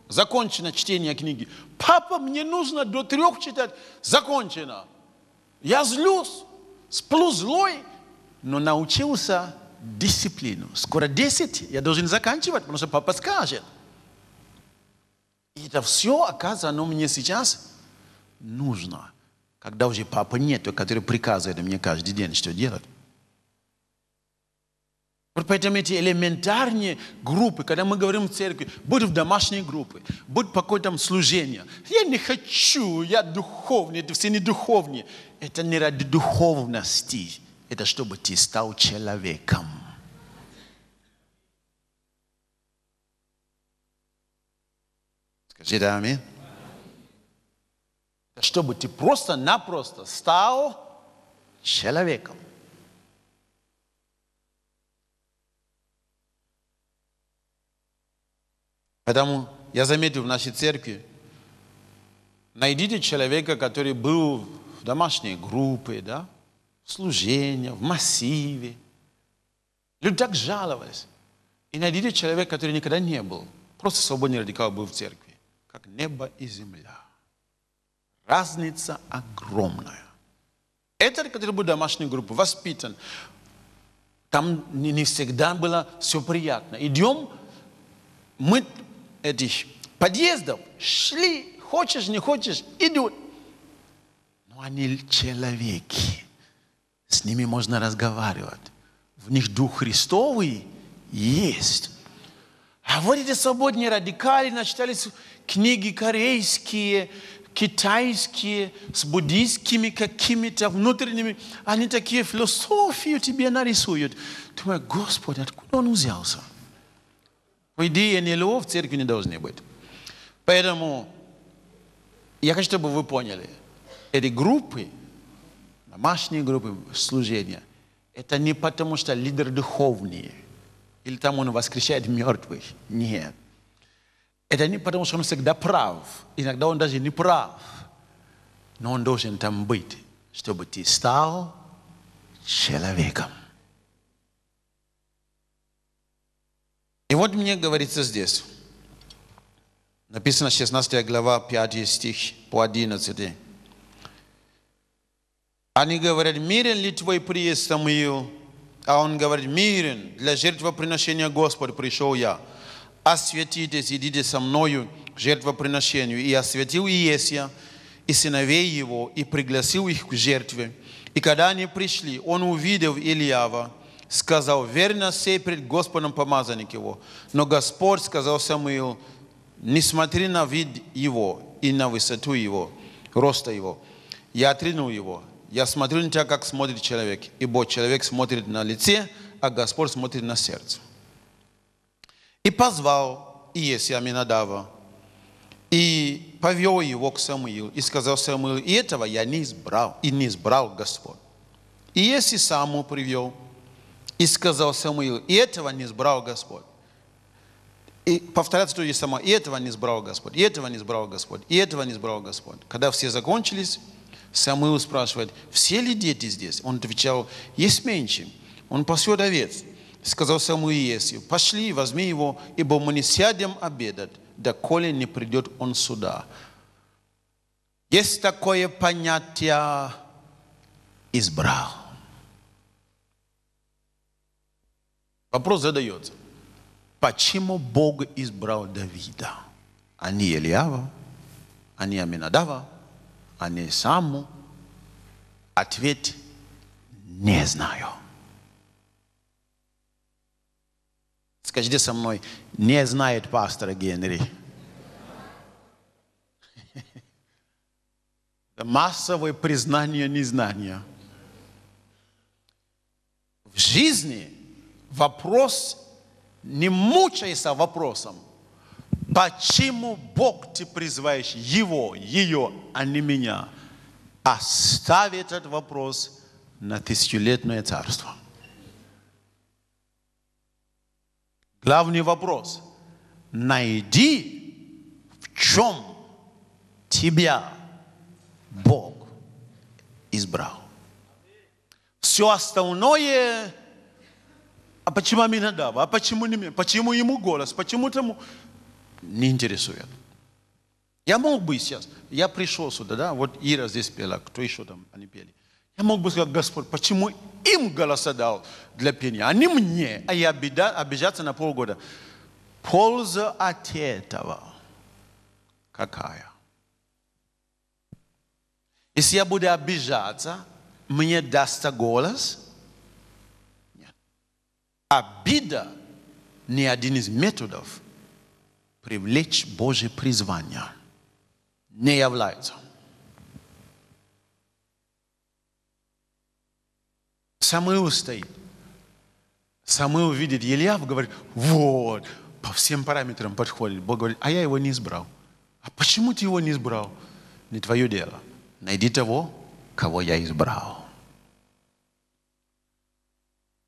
закончено чтение книги. Папа, мне нужно до трех читать. Закончено. Я злюсь, сплю злой, но научился дисциплину. Скоро 10, я должен заканчивать, потому что папа скажет. И это все, оказывается, оно мне сейчас нужно. Когда уже папы нет, который приказывает мне каждый день, что делать. Вот поэтому эти элементарные группы, когда мы говорим в церкви, будь в домашней группе, будь по какое то служению. Я не хочу, я духовный, это все не духовные. Это не ради духовности, это чтобы ты стал человеком. Скажи да, аминь. Чтобы ты просто-напросто стал человеком. Поэтому я заметил в нашей церкви, найдите человека, который был домашние группы, да, служения, в массиве. Люди так жаловались. И найдите человека, который никогда не был. Просто свободный радикал был в церкви. Как небо и земля. Разница огромная. Этот, который был в домашней группе, воспитан, там не, не всегда было все приятно. Идем, мы этих подъездов шли, хочешь, не хочешь, идут но они человеки. С ними можно разговаривать. В них Дух Христовый есть. А вот эти свободные радикали начитались книги корейские, китайские, с буддийскими какими-то внутренними. Они такие философию тебе нарисуют. Ты думаешь, Господи, откуда он взялся? По идее, НЛО в церкви не должны быть. Поэтому я хочу, чтобы вы поняли – эти группы, домашние группы служения, это не потому, что лидер духовнее, или там он воскрешает мертвых. Нет. Это не потому, что он всегда прав. Иногда он даже не прав. Но он должен там быть, чтобы ты стал человеком. И вот мне говорится здесь, написано 16 глава, 5 стих по 11. Они говорят, мирен ли твой приезд, Самуил? А он говорит, мирен, для жертвоприношения Господь пришел я. Осветитесь, идите со мною к жертвоприношению. И осветил Иесия, и сыновей его, и пригласил их к жертве. И когда они пришли, он увидел Ильява, сказал, верно сей пред Господом помазанник его. Но Господь сказал Самуил, не смотри на вид его и на высоту его, роста его. Я отринул его, я смотрю на тебя, как смотрит человек, ибо человек смотрит на лице, а Господь смотрит на сердце. И позвал Иеси Аминадава, и повел его к Самуилу, и сказал Самуилу, и этого я не избрал, и не избрал Господь. И если саму привел, и сказал Самуилу, и этого не избрал Господь. И повторяется то же самое, и этого не избрал Господь, и этого не избрал Господь, и этого не избрал Господь. Когда все закончились, Самуил спрашивает, все ли дети здесь? Он отвечал, есть меньше. Он пасет овец. Сказал Самуил Есию, пошли, возьми его, ибо мы не сядем обедать, доколе не придет он сюда. Есть такое понятие «избрал». Вопрос задается, почему Бог избрал Давида, а не Ильява, а не Аминадава? а не саму? ответ не знаю. Скажите со мной, не знает пастора Генри. массовое признание незнания. В жизни вопрос, не мучается вопросом – Почему Бог ты призываешь его, ее, а не меня? Оставь этот вопрос на тысячелетное царство. Главный вопрос. Найди, в чем тебя Бог избрал. Все остальное, а почему Аминадава, а почему не меня? почему ему голос, почему тому, не интересует. Я мог бы сейчас, я пришел сюда, да, вот Ира здесь пела, кто еще там, они пели. Я мог бы сказать, Господь, почему им голоса дал для пения, а не мне, а я беда, обижаться на полгода. Польза от этого какая? Если я буду обижаться, мне дастся голос? Нет. Обида не один из методов привлечь Божье призвание не является. Самуил стоит. Самуил видит Ильяв, говорит, вот, по всем параметрам подходит. Бог говорит, а я его не избрал. А почему ты его не избрал? Не твое дело. Найди того, кого я избрал.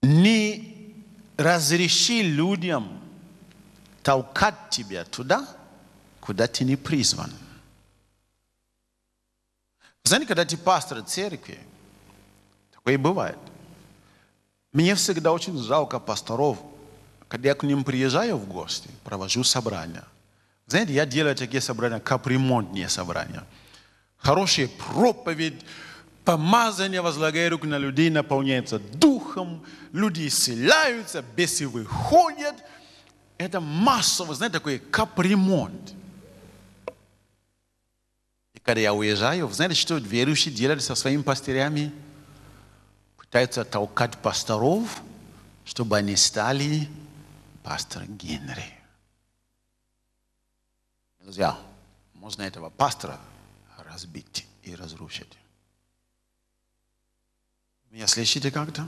Не разреши людям толкать тебя туда, куда ты не призван. Знаете, когда ты пастор церкви, такое бывает. Мне всегда очень жалко пасторов, когда я к ним приезжаю в гости, провожу собрания. Знаете, я делаю такие собрания, капремонтные собрания. Хорошие проповедь, помазание, возлагая руки на людей, наполняется духом, люди исцеляются, бесы выходят – это массово, знаете, такой капремонт. И когда я уезжаю, знаете, что верующие делали со своими пастырями? Пытаются толкать пасторов, чтобы они стали пастор Генри. Друзья, можно этого пастора разбить и разрушить. Меня слышите как-то?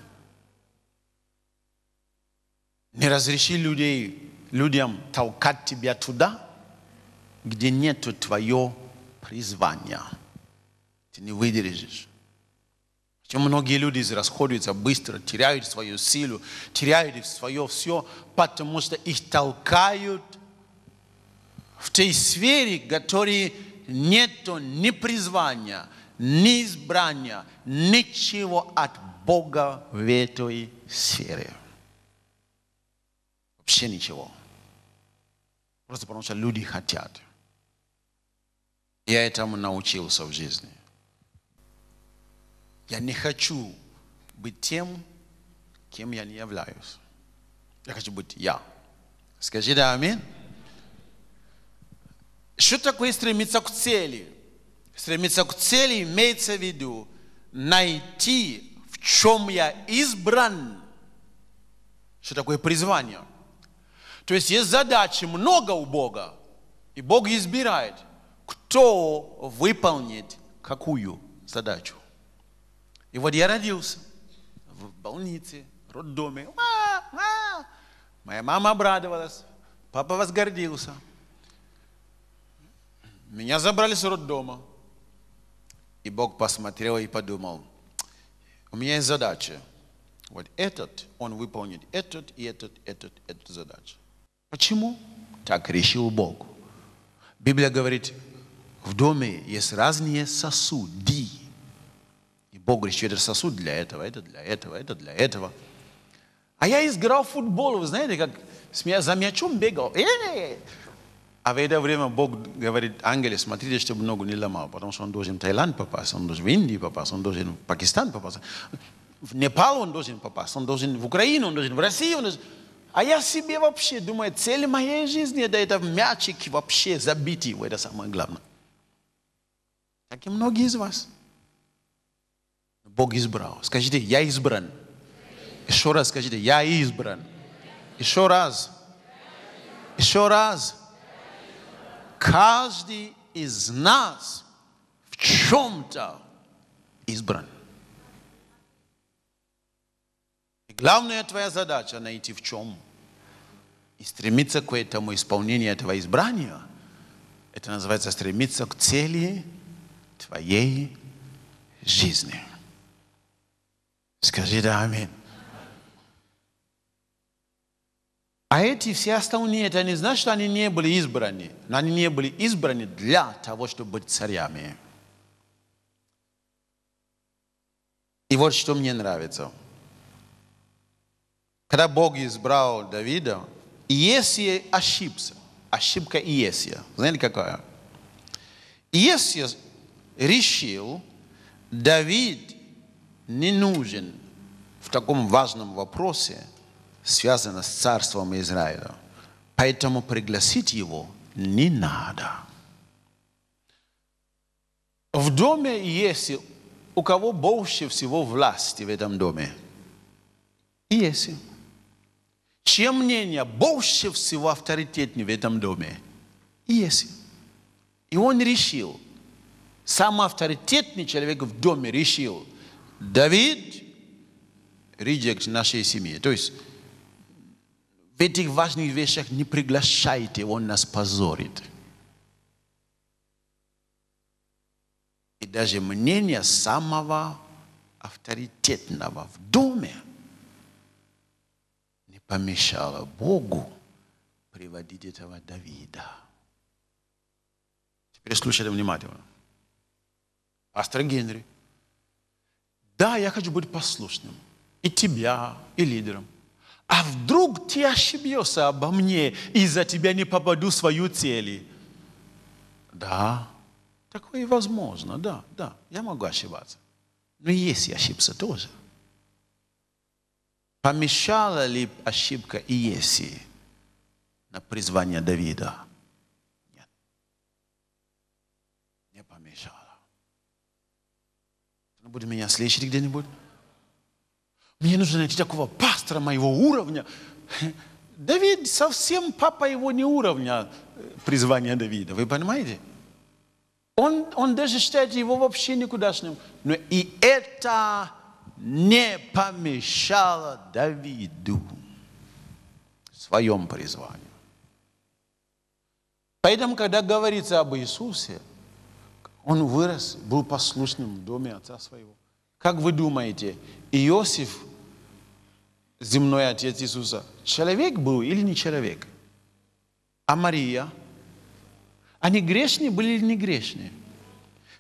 Не разреши людей людям толкать тебя туда, где нету твое призвания. Ты не выдержишь. Почему многие люди расходятся быстро, теряют свою силу, теряют свое все, потому что их толкают в той сфере, которой нету ни призвания, ни избрания, ничего от Бога в этой сфере. Вообще ничего. Просто потому что люди хотят. Я этому научился в жизни. Я не хочу быть тем, кем я не являюсь. Я хочу быть я. Скажи да, аминь. Что такое стремиться к цели? Стремиться к цели имеется в виду найти, в чем я избран. Что такое призвание – то есть есть задачи много у Бога. И Бог избирает, кто выполнит какую задачу. И вот я родился в больнице, в роддоме. Моя мама обрадовалась, папа возгордился. Меня забрали с роддома. И Бог посмотрел и подумал, у меня есть задача. Вот этот, он выполнит этот и этот, этот, эту задачу. Почему? Так решил Бог. Библия говорит, в доме есть разные сосуды. И Бог говорит, что это сосуд для этого, это для этого, это для этого. А я играл в футбол, вы знаете, как с за мячом бегал. Э, э, э. А в это время Бог говорит, ангелы, смотрите, чтобы ногу не ломал, потому что он должен в Таиланд попасть, он должен в Индию попасть, он должен в Пакистан попасть, в Непал он должен попасть, он должен в Украину, он должен в Россию, он должен... А я себе вообще думаю, цель моей жизни да, – это мячик вообще забитый, его, это самое главное. Так и многие из вас. Бог избрал. Скажите, я избран. Еще раз скажите, я избран. Еще раз. Еще раз. Каждый из нас в чем-то избран. Главная твоя задача найти в чем и стремиться к этому исполнению этого избрания. Это называется стремиться к цели твоей жизни. Скажи да, аминь. А эти все остальные, это не значит, что они не были избраны. Но они не были избраны для того, чтобы быть царями. И вот что мне нравится – когда Бог избрал Давида, Иесия ошибся. Ошибка Иесия. Знаете, какая? Иесия решил, Давид не нужен в таком важном вопросе, связанном с царством Израиля. Поэтому пригласить его не надо. В доме Иеси, у кого больше всего власти в этом доме? Иеси чье мнение больше всего авторитетнее в этом доме? Есть. И он решил, самый авторитетный человек в доме решил, Давид реджект нашей семьи. То есть в этих важных вещах не приглашайте, он нас позорит. И даже мнение самого авторитетного в доме – помешало Богу приводить этого Давида. Теперь слушайте внимательно. Пастор Генри. Да, я хочу быть послушным. И тебя, и лидером. А вдруг ты ошибешься обо мне, и за тебя не попаду в свою цель? Да, такое возможно, да, да, я могу ошибаться. Но и если ошибся тоже – помешала ли ошибка Иесии на призвание Давида? Нет. Не помешала. Кто будет меня слышать где-нибудь? Мне нужно найти такого пастора моего уровня. Давид совсем папа его не уровня э, призвания Давида. Вы понимаете? Он, он даже считает его вообще никудашным. Но и это не помешало Давиду в своем призвании. Поэтому, когда говорится об Иисусе, он вырос, был послушным в доме отца своего. Как вы думаете, Иосиф, земной отец Иисуса, человек был или не человек? А Мария? Они грешные были или не грешные?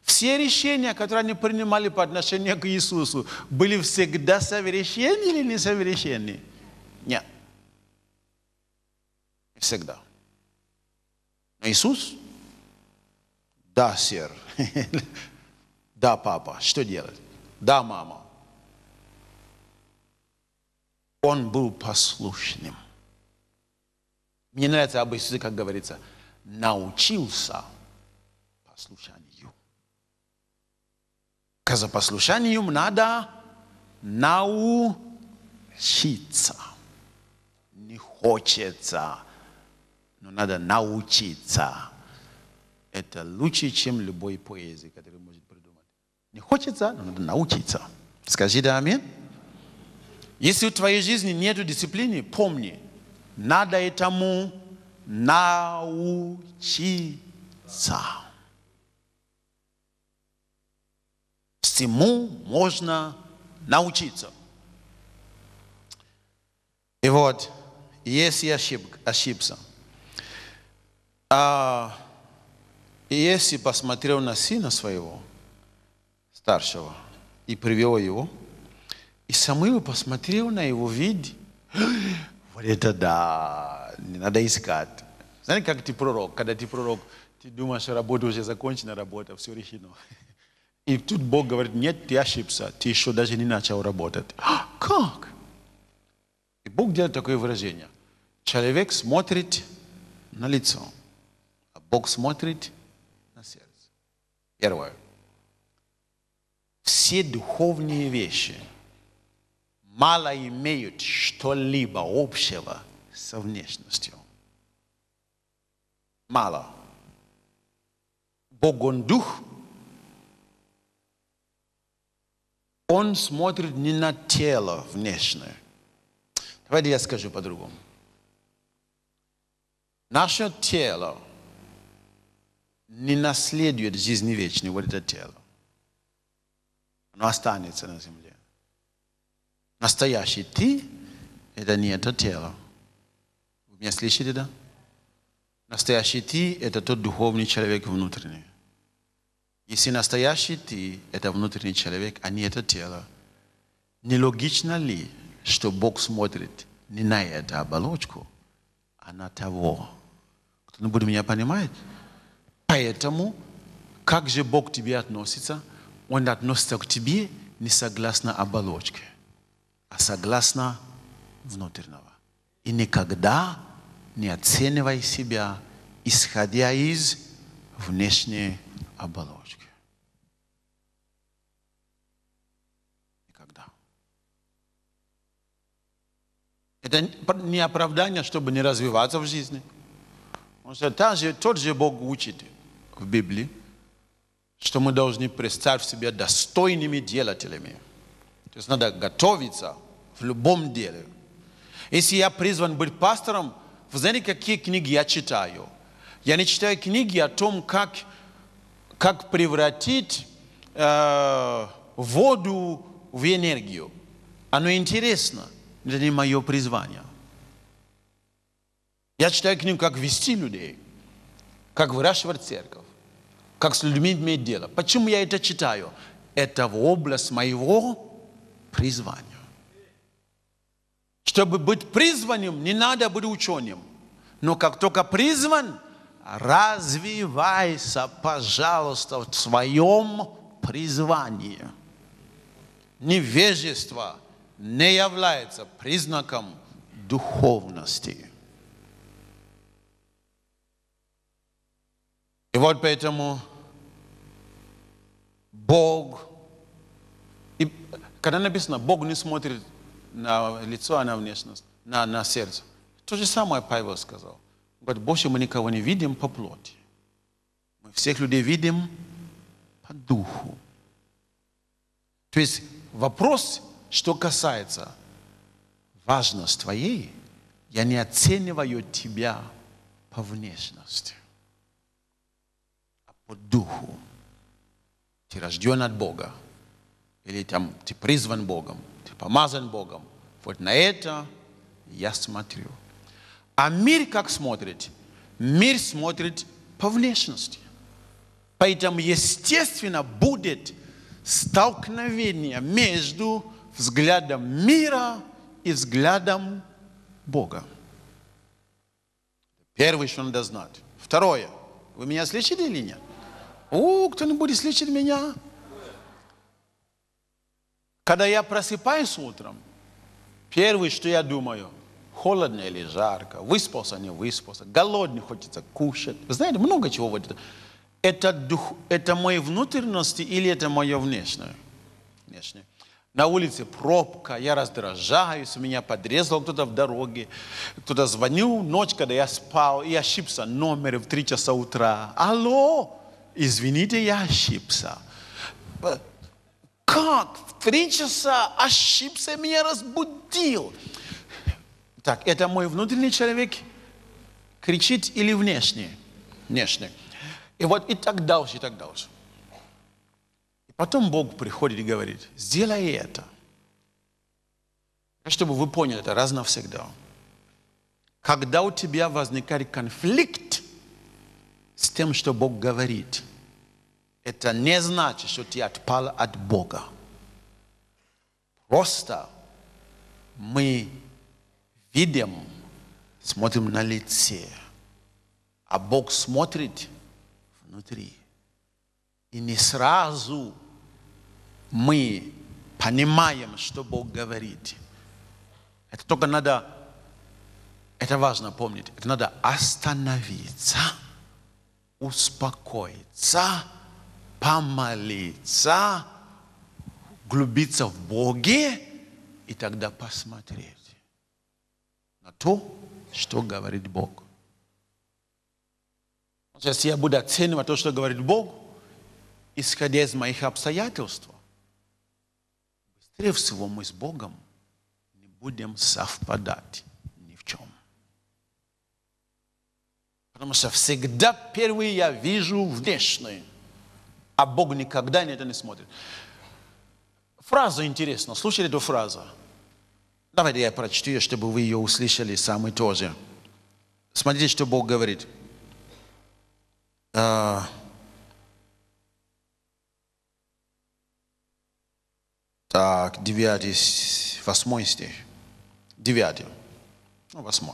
Все решения, которые они принимали по отношению к Иисусу, были всегда совершенны или несовершенны? Нет. Всегда. Но Иисус? Да, сэр. Да, папа. Что делать? Да, мама. Он был послушным. Мне нравится об Иисусе, как говорится, научился послушать. Ka za надо научиться. Не хочется, но надо научиться. Это лучше, чем любой поэзии, который может придумать. Не хочется, но надо научиться. Скажи да аминь. Если в твоей жизни нет дисциплины, помни, надо этому научиться. всему можно научиться. И вот, если ошибка, ошибся, а если посмотрел на сына своего, старшего, и привел его, и Самуил посмотрел на его вид, вот это да, не надо искать. Знаете, как ты пророк, когда ты пророк, ты думаешь, работа уже закончена, работа, все решено. И тут Бог говорит, нет, ты ошибся, ты еще даже не начал работать. А, как? И Бог делает такое выражение. Человек смотрит на лицо, а Бог смотрит на сердце. Первое. Все духовные вещи мало имеют что-либо общего со внешностью. Мало. Бог, Он дух – Он смотрит не на тело внешнее. Давайте я скажу по-другому. Наше тело не наследует жизни вечной, вот это тело. Оно останется на земле. Настоящий ты – это не это тело. Вы меня слышите, да? Настоящий ты – это тот духовный человек внутренний. Если настоящий ты – это внутренний человек, а не это тело, нелогично ли, что Бог смотрит не на эту оболочку, а на того? Кто-нибудь меня понимает? Поэтому, как же Бог к тебе относится? Он относится к тебе не согласно оболочке, а согласно внутреннего. И никогда не оценивай себя, исходя из внешней оболочки. Никогда. Это не оправдание, чтобы не развиваться в жизни. Потому что та же, тот же Бог учит в Библии, что мы должны представить себя достойными делателями. То есть надо готовиться в любом деле. Если я призван быть пастором, вы знаете, какие книги я читаю? Я не читаю книги о том, как как превратить э, воду в энергию. Оно интересно, это не мое призвание. Я читаю книгу, как вести людей, как выращивать церковь, как с людьми иметь дело. Почему я это читаю? Это в область моего призвания. Чтобы быть призванным, не надо быть ученым. Но как только призван – развивайся, пожалуйста, в своем призвании. Невежество не является признаком духовности. И вот поэтому Бог, и когда написано, Бог не смотрит на лицо, а на внешность, на, на сердце. То же самое Павел сказал. Говорит, больше мы никого не видим по плоти. Мы всех людей видим по духу. То есть вопрос, что касается важности твоей, я не оцениваю тебя по внешности, а по духу. Ты рожден от Бога, или там ты призван Богом, ты помазан Богом. Вот на это я смотрю. А мир как смотрит? Мир смотрит по внешности. Поэтому, естественно, будет столкновение между взглядом мира и взглядом Бога. Первое, что надо знать. Второе. Вы меня слышите или нет? О, кто-нибудь слышит меня? Когда я просыпаюсь утром, первое, что я думаю – холодно или жарко, выспался, не выспался, голодный, хочется кушать. Вы знаете, много чего в этом. Это, дух, это мои внутренности или это мое внешнее? внешнее. На улице пробка, я раздражаюсь, меня подрезал кто-то в дороге, кто-то звонил ночь, когда я спал, и ошибся номер в 3 часа утра. Алло, извините, я ошибся. Э, как? В три часа ошибся, меня разбудил. Так, это мой внутренний человек кричит или внешний? Внешний. И вот и так дальше, и так дальше. И потом Бог приходит и говорит, сделай это. Чтобы вы поняли, это раз навсегда. Когда у тебя возникает конфликт с тем, что Бог говорит, это не значит, что ты отпал от Бога. Просто мы видим, смотрим на лице, а Бог смотрит внутри. И не сразу мы понимаем, что Бог говорит. Это только надо, это важно помнить, это надо остановиться, успокоиться, помолиться, глубиться в Боге и тогда посмотреть на то, что говорит Бог. Сейчас я буду оценивать то, что говорит Бог, исходя из моих обстоятельств. Быстрее всего мы с Богом не будем совпадать ни в чем. Потому что всегда первый я вижу внешний, а Бог никогда на это не смотрит. Фраза интересна. Слушали эту фразу? Давайте я прочту, чтобы вы ее услышали сами тоже. Смотрите, что Бог говорит. А. Так, 9, 8 стих. 9, ну, 8.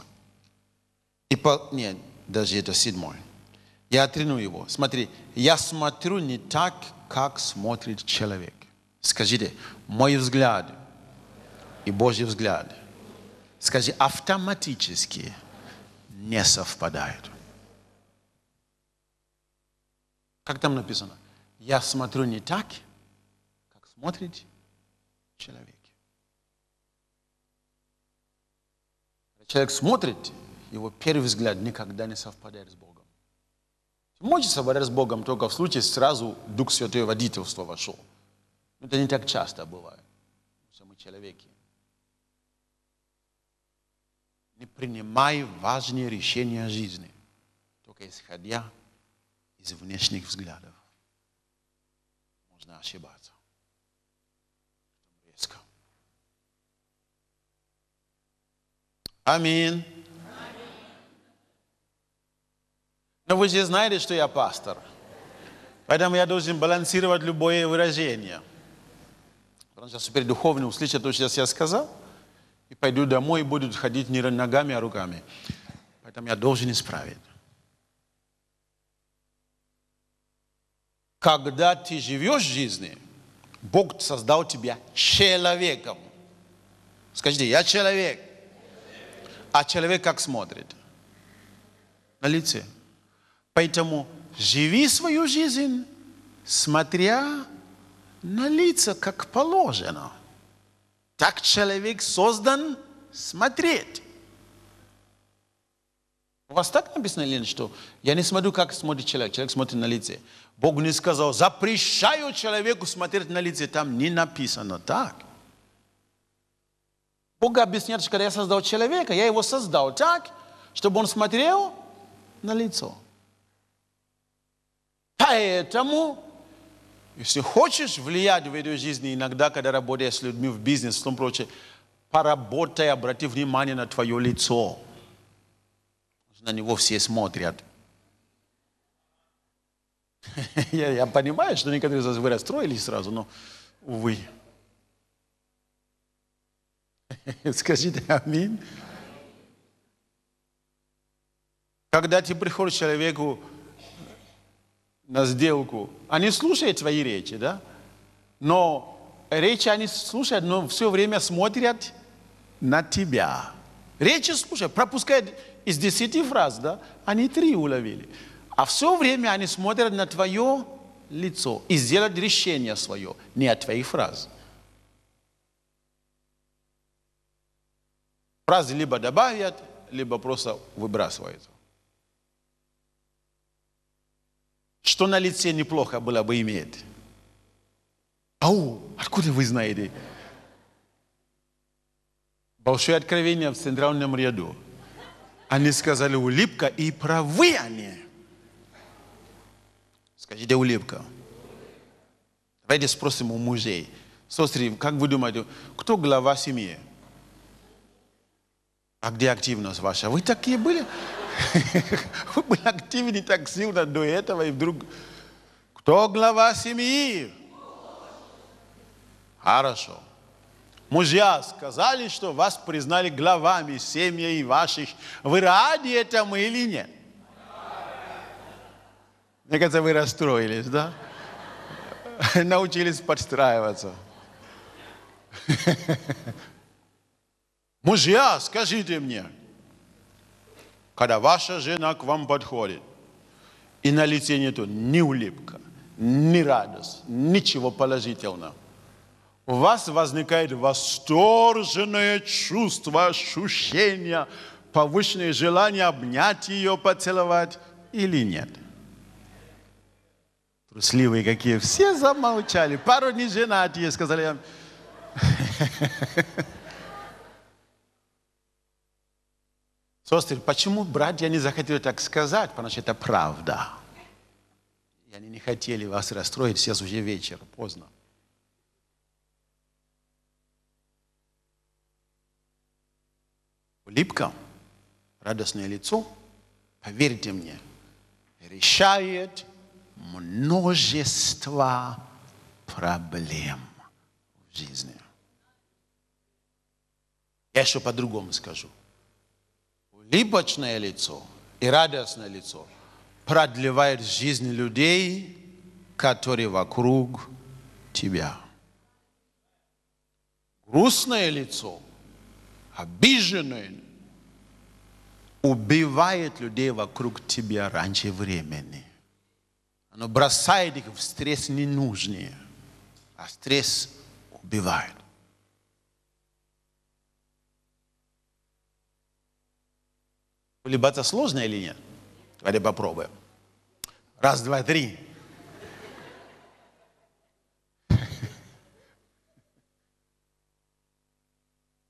И по... Нет, даже это 7. Я отрену его. Смотри, я смотрю не так, как смотрит человек. Скажите, мой взгляд – и Божьи взгляды, скажи, автоматически не совпадают. Как там написано? Я смотрю не так, как смотрит человек. Человек смотрит, его первый взгляд никогда не совпадает с Богом. Можешь совпадать с Богом только в случае сразу Дух Святой водительство вошел. Но это не так часто бывает, потому что мы человеки. не принимай важные решения жизни, только исходя из внешних взглядов. Можно ошибаться. Резко. Аминь. Но вы же знаете, что я пастор. Поэтому я должен балансировать любое выражение. Потому что теперь духовно услышат то, что я сказал – и пойду домой и буду ходить не ногами, а руками. Поэтому я должен исправить. Когда ты живешь жизнью, Бог создал тебя человеком. Скажите, я человек. А человек как смотрит? На лице. Поэтому живи свою жизнь, смотря на лица, как положено. Так человек создан смотреть. У вас так написано, Лен, что я не смотрю, как смотрит человек. Человек смотрит на лице. Бог не сказал, запрещаю человеку смотреть на лице. Там не написано так. Бог объясняет, что когда я создал человека, я его создал так, чтобы он смотрел на лицо. Поэтому если хочешь влиять в этой жизни, иногда, когда работаешь с людьми в бизнес, в том прочее, поработай, обрати внимание на твое лицо. На него все смотрят. Я, я понимаю, что некоторые из вас вы расстроились сразу, но, увы. Скажите аминь. Когда ты приходишь к человеку, на сделку, они слушают твои речи, да? Но речи они слушают, но все время смотрят на тебя. Речи слушают, пропускают из десяти фраз, да? Они три уловили. А все время они смотрят на твое лицо и сделают решение свое, не от твоих фраз. Фразы либо добавят, либо просто выбрасывают. что на лице неплохо было бы иметь. Ау, откуда вы знаете? Большое откровение в центральном ряду. Они сказали улыбка, и правы они. Скажите улыбка. Давайте спросим у мужей. Сестры, как вы думаете, кто глава семьи? А где активность ваша? Вы такие были? Вы были активны не так сильно до этого, и вдруг... Кто глава семьи? Хорошо. Мужья сказали, что вас признали главами семьи и ваших. Вы рады этому или нет? Мне кажется, вы расстроились, да? Научились подстраиваться. Мужья, скажите мне, когда ваша жена к вам подходит, и на лице нету ни улыбка, ни радость, ничего положительного. У вас возникает восторженное чувство, ощущение, повышенное желание обнять ее, поцеловать или нет. Трусливые какие, все замолчали. Пару дней женатые сказали, Сестры, почему братья не захотели так сказать? Потому что это правда. И они не хотели вас расстроить, сейчас уже вечер, поздно. Улыбка, радостное лицо, поверьте мне, решает множество проблем в жизни. Я еще по-другому скажу липочное лицо и радостное лицо продлевает жизнь людей, которые вокруг тебя. Грустное лицо, обиженное, убивает людей вокруг тебя раньше времени. Оно бросает их в стресс ненужные, а стресс убивает. Либо это сложно или нет? Давайте попробуем. Раз, два, три.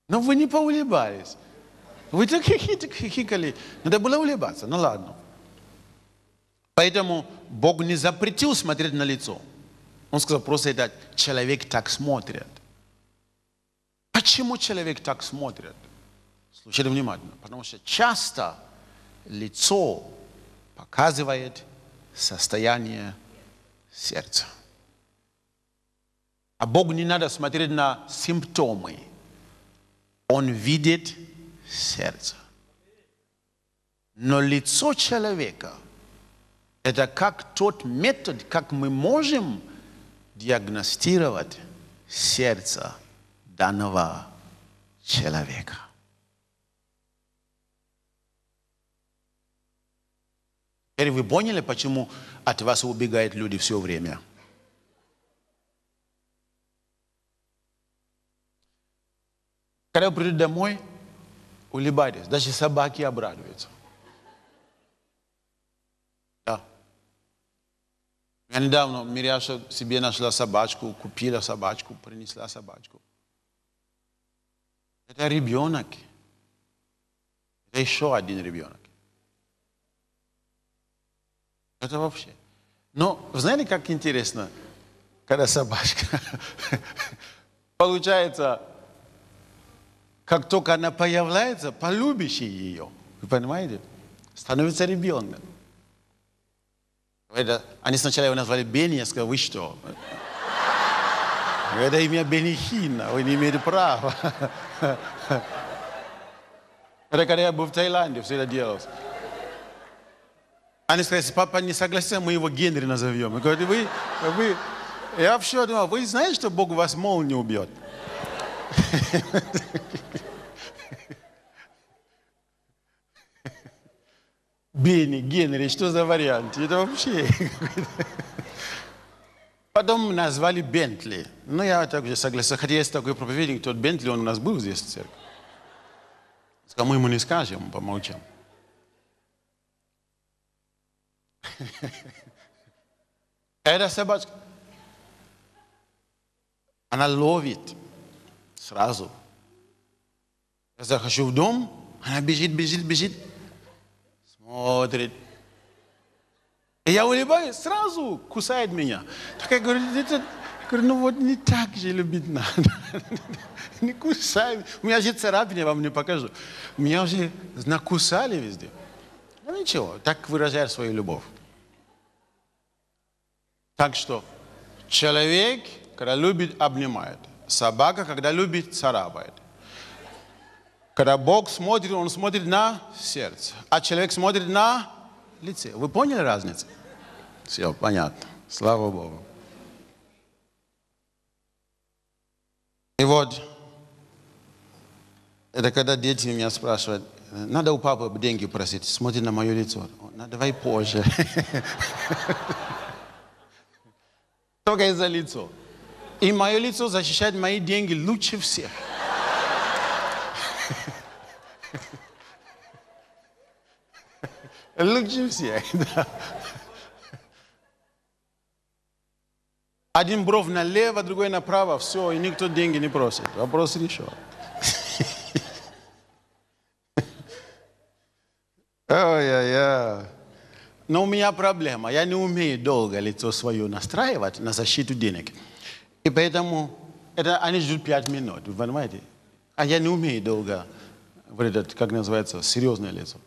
Но ну, вы не поулыбались. Вы так хихикали. Надо было улыбаться. Ну ладно. Поэтому Бог не запретил смотреть на лицо. Он сказал, просто этот человек так смотрит. Почему человек так смотрит? Слушайте внимательно. Потому что часто лицо показывает состояние сердца. А Богу не надо смотреть на симптомы. Он видит сердце. Но лицо человека – это как тот метод, как мы можем диагностировать сердце данного человека. Теперь вы поняли, почему от вас убегают люди все время? Когда вы придете домой, улыбайтесь. Даже собаки обрадуются. Да. Я недавно Миряша себе нашла собачку, купила собачку, принесла собачку. Это ребенок. Это еще один ребенок. Это вообще. Но знаете, как интересно, когда собачка получается, как только она появляется, полюбишь ее. Вы понимаете? Становится ребенком. Это, они сначала его назвали Бенни, я сказал, вы что? Это имя Бенихина, вы не имеете права. Это когда я был в Таиланде, все это делалось. Они сказали, папа не согласился, мы его Генри назовем. Я говорю, вы, вы... Я вообще думал, вы знаете, что Бог вас молнию убьет? Бенни, Генри, что за вариант? Это вообще... Потом назвали Бентли. Ну, я также согласен. Хотя есть такой проповедник, тот Бентли, он у нас был здесь в церкви. Сказал, мы ему не скажем, помолчим. Är det собачка? Она ловит сразу. Я захожу в дом, она бежит, бежит, бежит, смотрит. И я улыбаюсь, сразу кусает меня. Так я говорю, это, говорю, ну вот не так же любить надо. Не кусай. У меня же царапины, я вам не покажу. Меня уже накусали везде. Ну ничего, так выражает свою любовь. Так что человек, когда любит, обнимает. Собака, когда любит, царапает. Когда Бог смотрит, Он смотрит на сердце, а человек смотрит на лице. Вы поняли разницу? Все, понятно. Слава Богу. И вот, это когда дети меня спрашивают, надо у папы деньги просить, смотри на мое лицо. Надо, давай позже. только из-за лицо. И мое лицо защищает мои деньги лучше всех. Лучше всех, да. Один бров налево, другой направо, все, и никто деньги не просит. Вопрос решен. Ой-ой-ой. Но у меня проблема. Я не умею долго лицо свое настраивать на защиту денег. И поэтому это, они ждут 5 минут, вы понимаете? А я не умею долго, вот этот, как называется, серьезное лицо.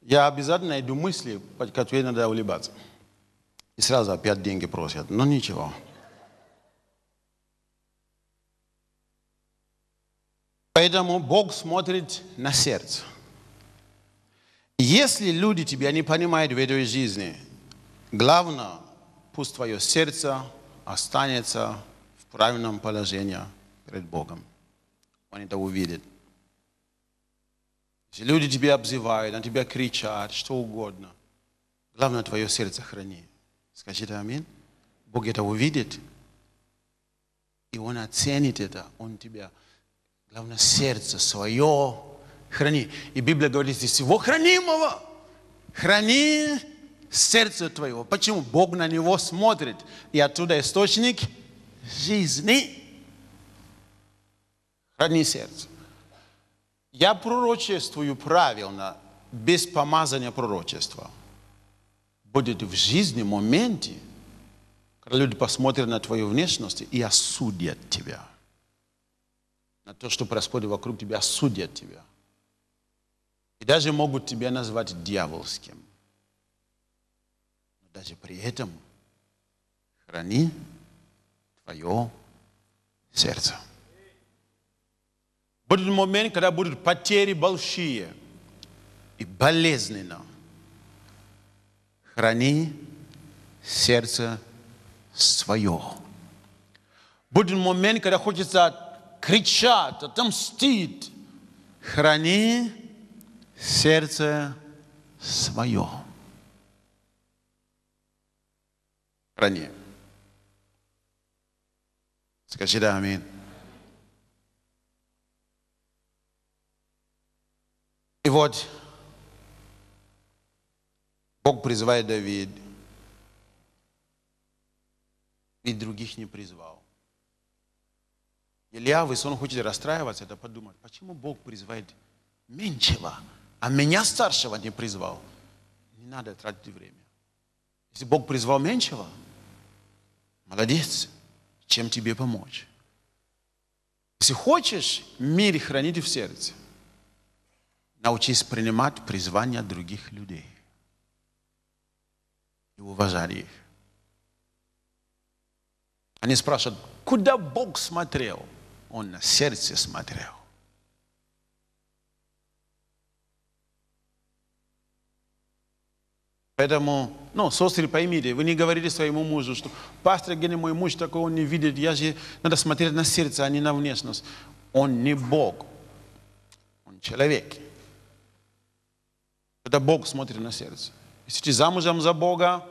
Я обязательно иду мысли, под которые надо улыбаться. И сразу опять деньги просят. Но ну, ничего. Поэтому Бог смотрит на сердце. Если люди тебя не понимают в этой жизни, главное, пусть твое сердце останется в правильном положении перед Богом. Он это увидит. Если люди тебя обзывают, на тебя кричат, что угодно, главное, твое сердце храни. Скажите аминь. Бог это увидит, и Он оценит это, Он тебя. Главное, сердце свое храни. И Библия говорит здесь, всего хранимого храни сердце твоего. Почему? Бог на него смотрит. И оттуда источник жизни. Храни сердце. Я пророчествую правильно, без помазания пророчества. Будет в жизни моменте, когда люди посмотрят на твою внешность и осудят тебя. На то, что происходит вокруг тебя, осудят тебя. И даже могут тебя назвать дьявольским, Но даже при этом храни твое сердце. Будет момент, когда будут потери большие и болезненно. Храни сердце свое. Будет момент, когда хочется кричать, отомстить. Храни сердце свое. Храни. Скажи да, аминь. И вот Бог призывает Давид. И других не призвал. Илья, если он хочет расстраиваться, это подумать, почему Бог призывает Менчева, а меня старшего не призвал, не надо тратить время. Если Бог призвал меньшего, молодец, чем тебе помочь. Если хочешь мир хранить в сердце, научись принимать призвания других людей и уважать их. Они спрашивают, куда Бог смотрел? Он на сердце смотрел. Поэтому, ну, сестры, поймите, вы не говорите своему мужу, что пастор, где мой муж такой, он не видит, я же, надо смотреть на сердце, а не на внешность. Он не Бог, он человек. Это Бог смотрит на сердце. Если ты замужем за Бога,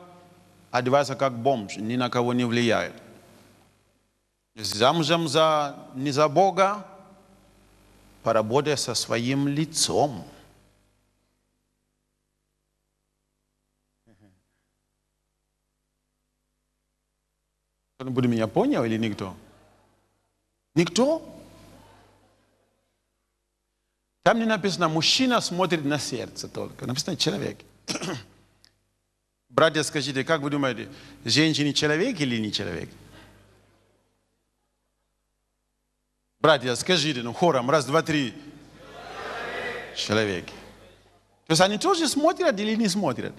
одевайся как бомж, ни на кого не влияет. Если замужем за, не за Бога, поработай со своим лицом. Кто-нибудь меня понял или никто? Никто? Там не написано, мужчина смотрит на сердце только. Написано человек. Братья, скажите, как вы думаете, женщина человек или не человек? Братья, скажите, ну хором, раз, два, три. Человек. человек. То есть они тоже смотрят или не смотрят?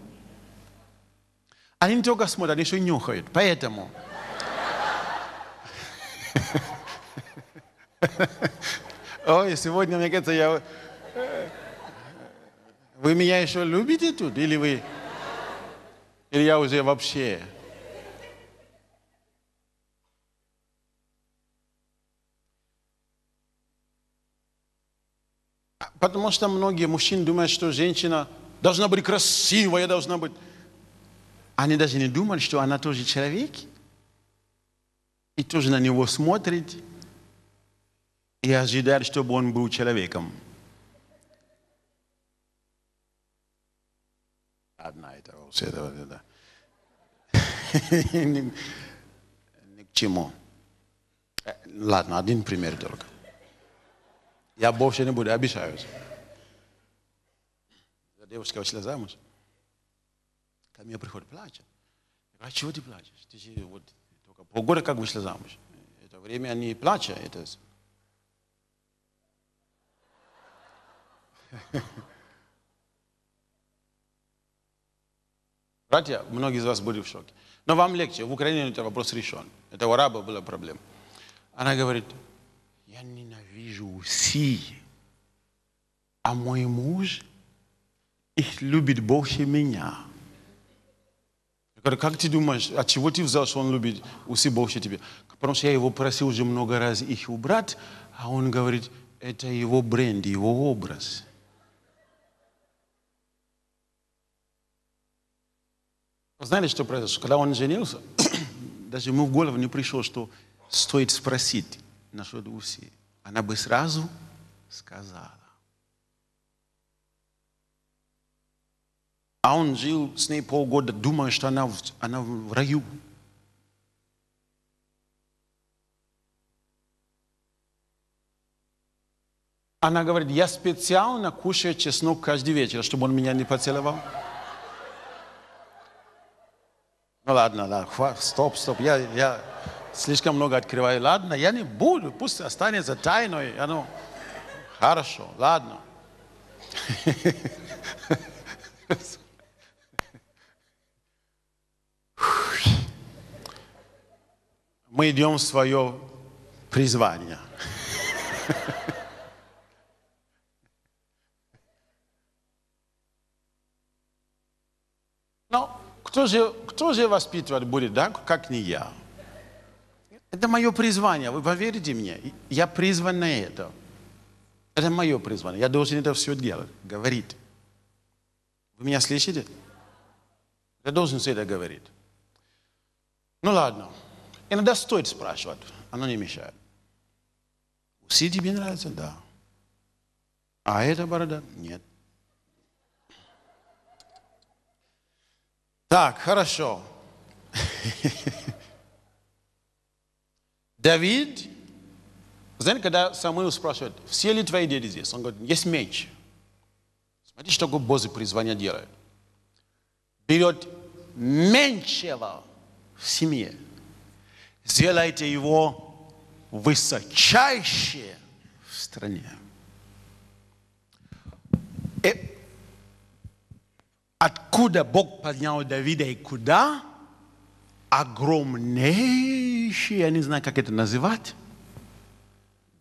Они только смотрят, они еще нюхают. Поэтому... Ой, сегодня, мне кажется, я... Э, вы меня еще любите тут? Или вы... Или я уже вообще... Потому что многие мужчины думают, что женщина должна быть красивая, должна быть... Они даже не думают, что она тоже человек и тоже на него смотрит и ожидает, чтобы он был человеком. Одна это с этого, да. ни к чему. Э, ладно, один пример только. Я больше не буду, обещаюсь. Девушка вышла замуж. Ко мне приходит, плачет. А чего ты плачешь? Ты же вот полгода как вышли замуж. Это время они плача. Это... Братья, многие из вас были в шоке. Но вам легче. В Украине этот вопрос решен. Это у араба была проблема. Она говорит, я ненавижу Си, а мой муж их любит больше меня. Я говорю, как ты думаешь, от чего ты взял, что он любит усы больше тебя? Потому что я его просил уже много раз их убрать, а он говорит, это его бренд, его образ. Вы знаете, что произошло? Когда он женился, даже ему в голову не пришло, что стоит спросить насчет усы. Она бы сразу сказала. А он жил с ней полгода, думая, что она в, она в раю. Она говорит, я специально кушаю чеснок каждый вечер, чтобы он меня не поцеловал. Ну ладно, ладно, стоп, стоп, я, я слишком много открываю. Ладно, я не буду, пусть останется тайной. Оно... Хорошо, ладно. мы идем в свое призвание. Но кто же, кто же воспитывать будет, да, как не я? Это мое призвание, вы поверите мне, я призван на это. Это мое призвание, я должен это все делать, говорить. Вы меня слышите? Я должен все это говорить. Ну ладно. Иногда стоит спрашивать, оно не мешает. Усы тебе нравятся? Да. А эта борода? Нет. Так, хорошо. Давид, знаете, когда Самуил спрашивает, все ли твои дети здесь? Он говорит, есть меч. Смотрите, что Божий призвание делает. Берет меньшего в семье – сделайте его высочайшее в стране. И э, откуда Бог поднял Давида и куда? Огромнейший, я не знаю, как это называть.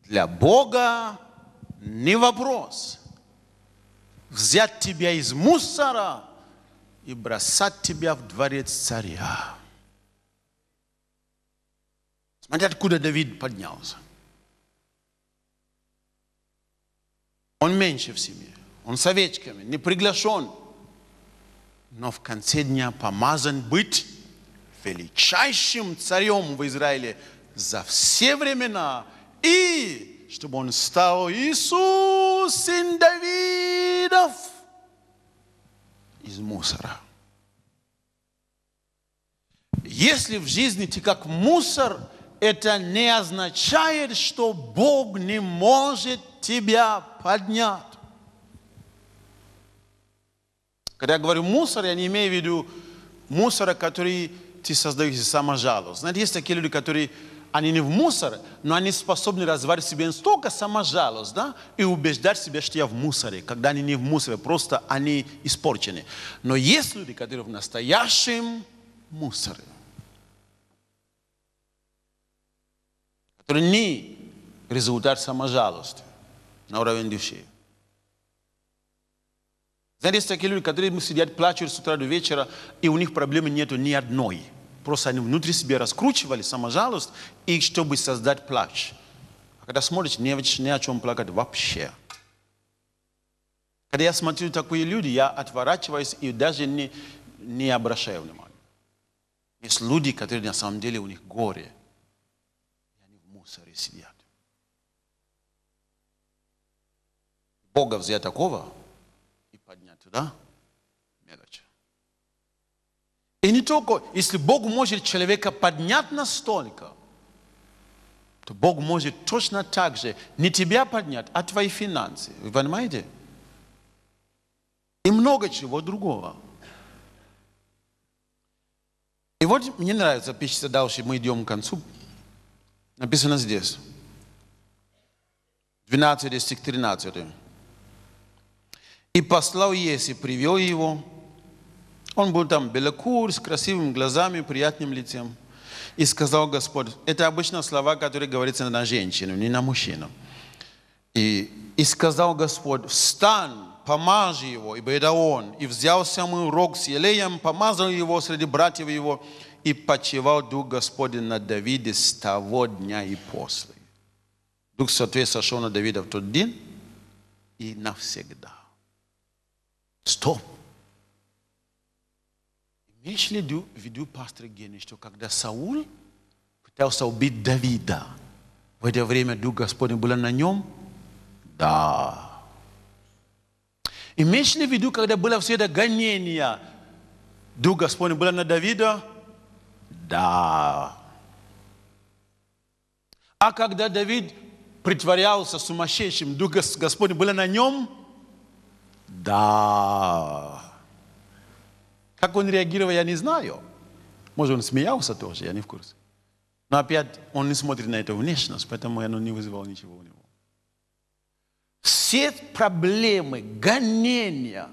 Для Бога не вопрос. Взять тебя из мусора и бросать тебя в дворец царя. Смотри, откуда Давид поднялся. Он меньше в семье, он с овечками, не приглашен. Но в конце дня помазан быть величайшим царем в Израиле за все времена. И чтобы он стал Иисус, сын Давидов, из мусора. Если в жизни ты как мусор, это не означает, что Бог не может тебя поднять. Когда я говорю мусор, я не имею в виду мусора, который ты создаешь из саможалости. Знаете, есть такие люди, которые, они не в мусоре, но они способны развивать в себе столько саможалость, да, и убеждать себя, что я в мусоре, когда они не в мусоре, просто они испорчены. Но есть люди, которые в настоящем мусоре. To ni rezultat samo žalosti на uravень души. Знаете, есть такие люди, которые сидят, плачут с утра до вечера, и у них проблемы нету ни одной. Просто они внутри себя раскручивали саможалость, и чтобы создать плач. А когда смотришь, не, ни о чем плакать вообще. Когда я смотрю такие люди, я отворачиваюсь и даже не, не обращаю внимания. Есть люди, которые на самом деле у них горе – мусоре сидят. Бога взять такого и поднять туда мелочи. И не только, если Бог может человека поднять настолько, то Бог может точно так же не тебя поднять, а твои финансы. Вы понимаете? И много чего другого. И вот мне нравится, пишется дальше, мы идем к концу, Написано здесь. 12 стих 13. «И послал Еси, привел его. Он был там белокур, с красивыми глазами, приятным лицем. И сказал Господь, это обычно слова, которые говорятся на женщину, не на мужчину. И, и сказал Господь, встань, помажь его, ибо это он. И взял самый рог с елеем, помазал его среди братьев его, и почивал Дух Господень на Давиде с того дня и после. Дух Святой сошел на Давида в тот день и навсегда. Стоп. Имеешь ли в виду, пастор Гений, что когда Саул пытался убить Давида, в это время Дух Господень был на нем? Да. Имеешь ли в виду, когда было все это гонение, Дух Господень был на Давида? да. А когда Давид притворялся сумасшедшим, Дух Господень был на нем? Да. Как он реагировал, я не знаю. Может, он смеялся тоже, я не в курсе. Но опять он не смотрит на эту внешность, поэтому оно не вызывало ничего у него. Все проблемы, гонения,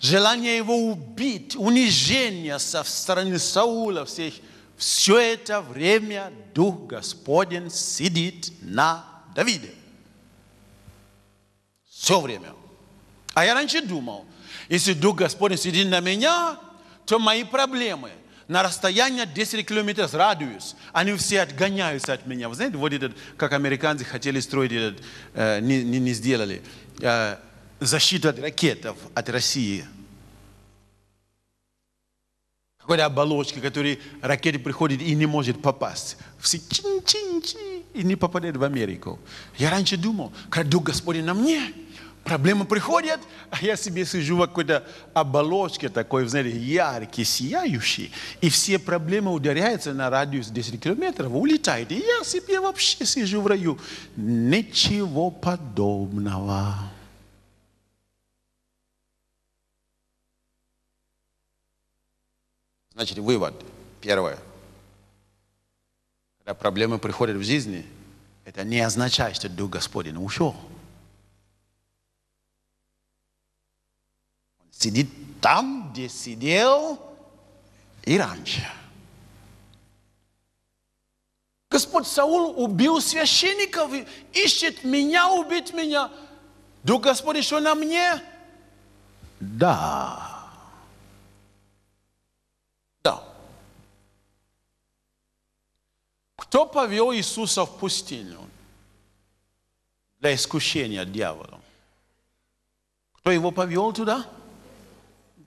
желание его убить, унижение со стороны Саула, всех – все это время Дух Господень сидит на Давиде. Все время. А я раньше думал, если Дух Господень сидит на меня, то мои проблемы на расстоянии 10 километров радиус, Они все отгоняются от меня. Вы знаете, вот этот, как американцы хотели строить этот, э, не, не, не сделали, э, защиту от ракетов от России – какой-то оболочки, который ракеты приходит и не может попасть. Все чин чин чин и не попадает в Америку. Я раньше думал, когда Дух Господень на мне, проблемы приходят, а я себе сижу в какой-то оболочке такой, знаете, яркий, сияющий, и все проблемы ударяются на радиус 10 километров, улетает, и я себе вообще сижу в раю. Ничего подобного. Значит, вывод. Первое. Когда проблемы приходят в жизни, это не означает, что Дух Господень ушел. Он сидит там, где сидел и раньше. Господь Саул убил священников, ищет меня, убить меня. Дух Господь еще на мне? Да. Кто повел Иисуса в пустыню для искушения дьявола? Кто его повел туда?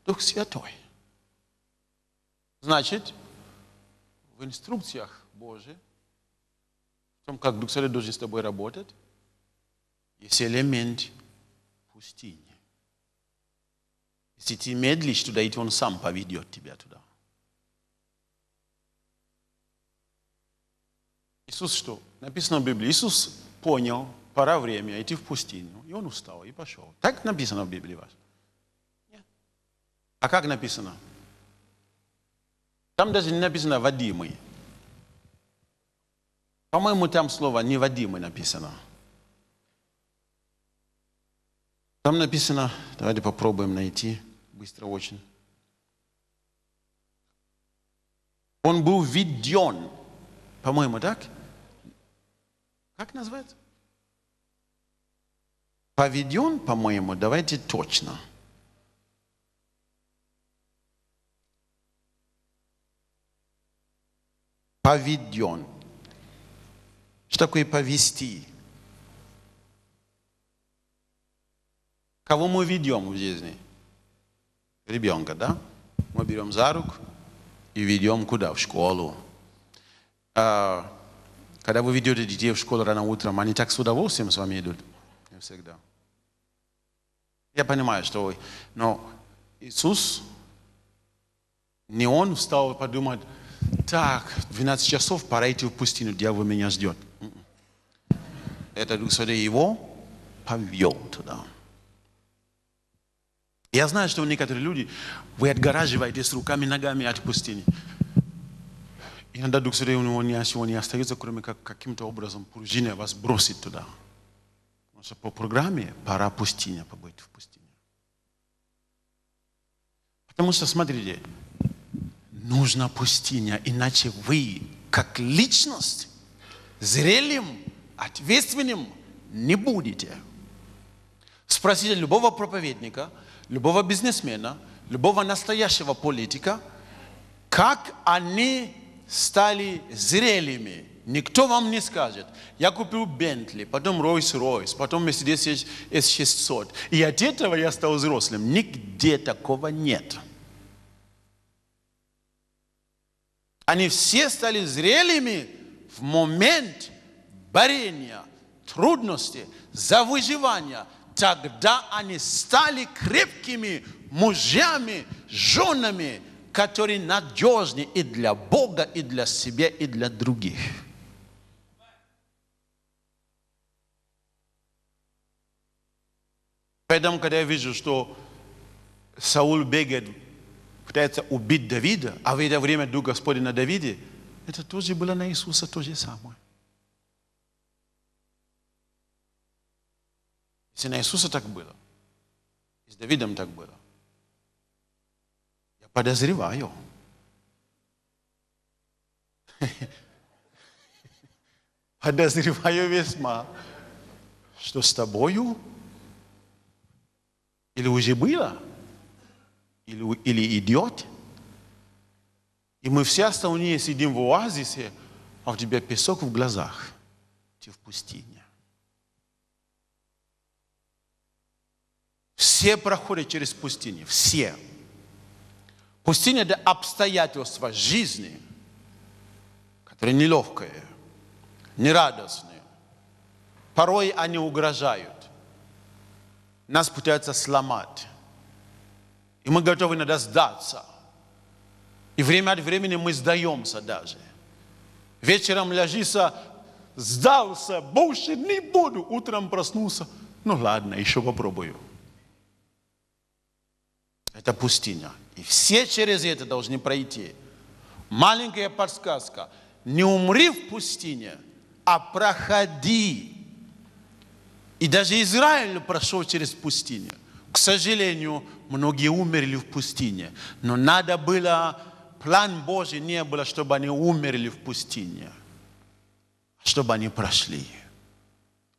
Дух Святой. Значит, в инструкциях Божьих, в том, как Дух Святой должен с тобой работать, есть элемент пустыни. Если ты медлишь туда идти, Он сам поведет тебя туда. Иисус что? Написано в Библии. Иисус понял, пора время идти в пустыню. И он устал и пошел. Так написано в Библии вас? Нет. А как написано? Там даже не написано «водимый». По-моему, там слово «не «водимый» написано. Там написано, давайте попробуем найти, быстро очень. Он был введен, по-моему, так? Как назвать? Поведен, по-моему, давайте точно. Поведен. Что такое повести? Кого мы ведем в жизни? Ребенка, да? Мы берем за руку и ведем куда? В школу. А, когда вы ведете детей в школу рано утром, они так с удовольствием с вами идут. Не всегда. Я понимаю, что вы. Но Иисус, не Он встал и подумал, так, в 12 часов пора идти в пустыню, дьявол меня ждет. М-м. Это Дух Святой его повел туда. Я знаю, что некоторые люди, вы отгораживаетесь руками, ногами от пустыни иногда Дух Святой, у него не, у него не остается, кроме как каким-то образом пружина вас бросит туда. Потому что по программе пора пустыня, побыть в пустыне. Потому что, смотрите, нужна пустыня, иначе вы, как личность, зрелым, ответственным не будете. Спросите любого проповедника, любого бизнесмена, любого настоящего политика, как они стали зрелыми. Никто вам не скажет. Я купил Бентли, потом Ройс-Ройс, потом Mercedes S600. И от этого я стал взрослым. Нигде такого нет. Они все стали зрелыми в момент борения, трудности, за выживание. Тогда они стали крепкими мужьями, женами, который надежнее и для Бога, и для себя, и для других. Поэтому, когда я вижу, что Саул бегает, пытается убить Давида, а в это время Дух Господень на Давиде, это тоже было на Иисуса то же самое. Если на Иисуса так было, и с Давидом так было, Подозреваю. Подозреваю весьма, что с тобою или уже было, или, или идет. И мы все остальные сидим в оазисе, а у тебя песок в глазах. Ты в пустыне. Все проходят через пустыню. Все. Пустыня – это обстоятельства жизни, которые нелегкие, нерадостные. Порой они угрожают. Нас пытаются сломать. И мы готовы иногда сдаться. И время от времени мы сдаемся даже. Вечером ложишься, сдался, больше не буду. Утром проснулся, ну ладно, еще попробую. Это пустыня. И все через это должны пройти. Маленькая подсказка. Не умри в пустыне, а проходи. И даже Израиль прошел через пустыню. К сожалению, многие умерли в пустыне. Но надо было, план Божий не было, чтобы они умерли в пустыне. А чтобы они прошли.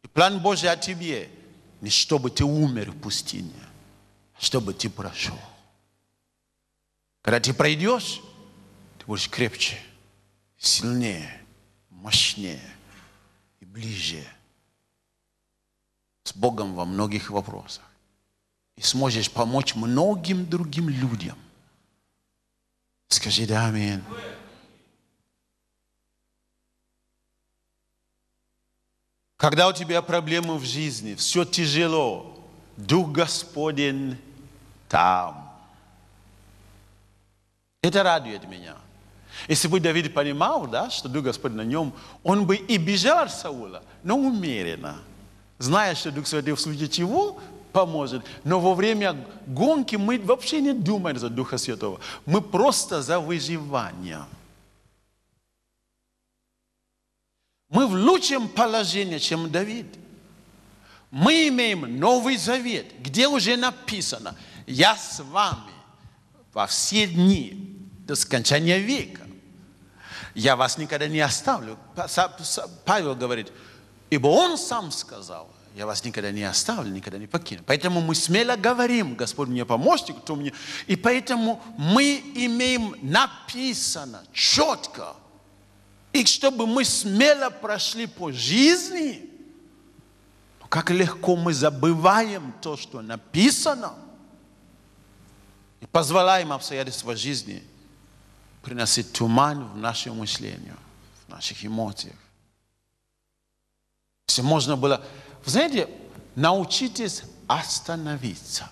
И план Божий о тебе, не чтобы ты умер в пустыне, а чтобы ты прошел. Когда ты пройдешь, ты будешь крепче, сильнее, мощнее и ближе с Богом во многих вопросах. И сможешь помочь многим другим людям. Скажи да, аминь. Когда у тебя проблемы в жизни, все тяжело, Дух Господень там. Это радует меня. Если бы Давид понимал, да, что Дух Господь на нем, он бы и бежал от Саула, но умеренно, зная, что Дух Святой в случае чего поможет. Но во время гонки мы вообще не думаем за Духа Святого. Мы просто за выживание. Мы в лучшем положении, чем Давид. Мы имеем Новый Завет, где уже написано, я с вами во все дни до скончания века. Я вас никогда не оставлю. Павел говорит, ибо он сам сказал, я вас никогда не оставлю, никогда не покину. Поэтому мы смело говорим, Господь мне помощник, кто мне. И поэтому мы имеем написано четко. И чтобы мы смело прошли по жизни, ну как легко мы забываем то, что написано – и позволяем обстоятельства жизни приносить туман в наше мышление, в наших эмоциях. Если можно было... знаете, научитесь остановиться.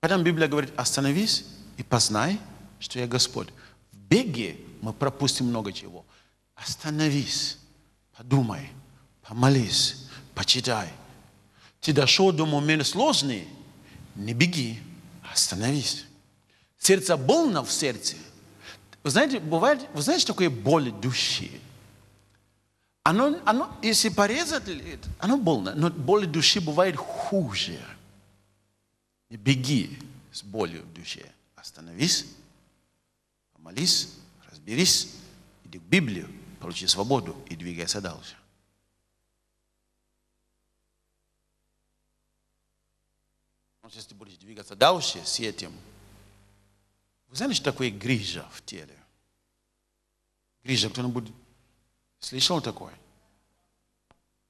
Потом Библия говорит, остановись и познай, что я Господь. В беге мы пропустим много чего. Остановись, подумай, помолись, почитай. Ты дошел до момента сложный, не беги. Остановись. Сердце больно в сердце. Вы знаете, бывает, вы знаете, такое боль души? Оно, оно, если порезать, оно больно, но боль души бывает хуже. Не беги с болью в душе. Остановись, помолись, разберись, иди к Библию, получи свободу и двигайся дальше. Может, если ты будешь двигаться дальше с этим, вы знаете, что такое грижа в теле? Грижа, кто-нибудь слышал такое?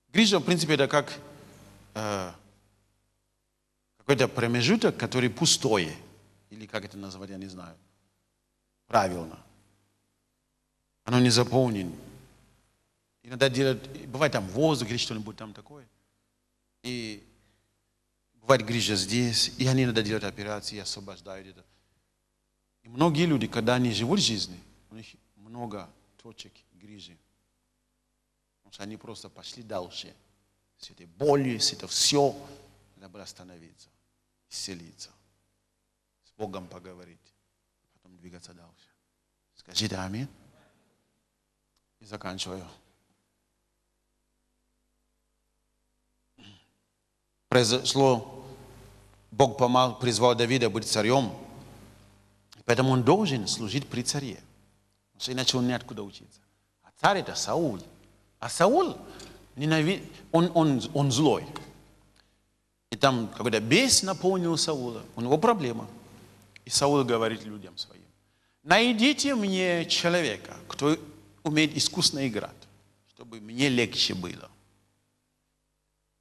Грижа, в принципе, это как э, какой-то промежуток, который пустой, или как это назвать, я не знаю, правильно. Оно не заполнено. Иногда делают, бывает там воздух или что-нибудь там такое. И бывает грижа здесь, и они надо делать операции, и освобождают это. И многие люди, когда они живут в жизни, у них много точек грижи. Потому что они просто пошли дальше. С этой болью, с это все. Надо было остановиться, исцелиться. С Богом поговорить. Потом двигаться дальше. Скажите аминь. И заканчиваю. произошло, Бог помог, призвал Давида быть царем. Поэтому он должен служить при царе. Потому что иначе он неоткуда учиться. А царь это Саул. А Саул, ненави... он, он, он злой. И там, когда бес наполнил Саула, у него проблема. И Саул говорит людям своим, найдите мне человека, кто умеет искусно играть, чтобы мне легче было.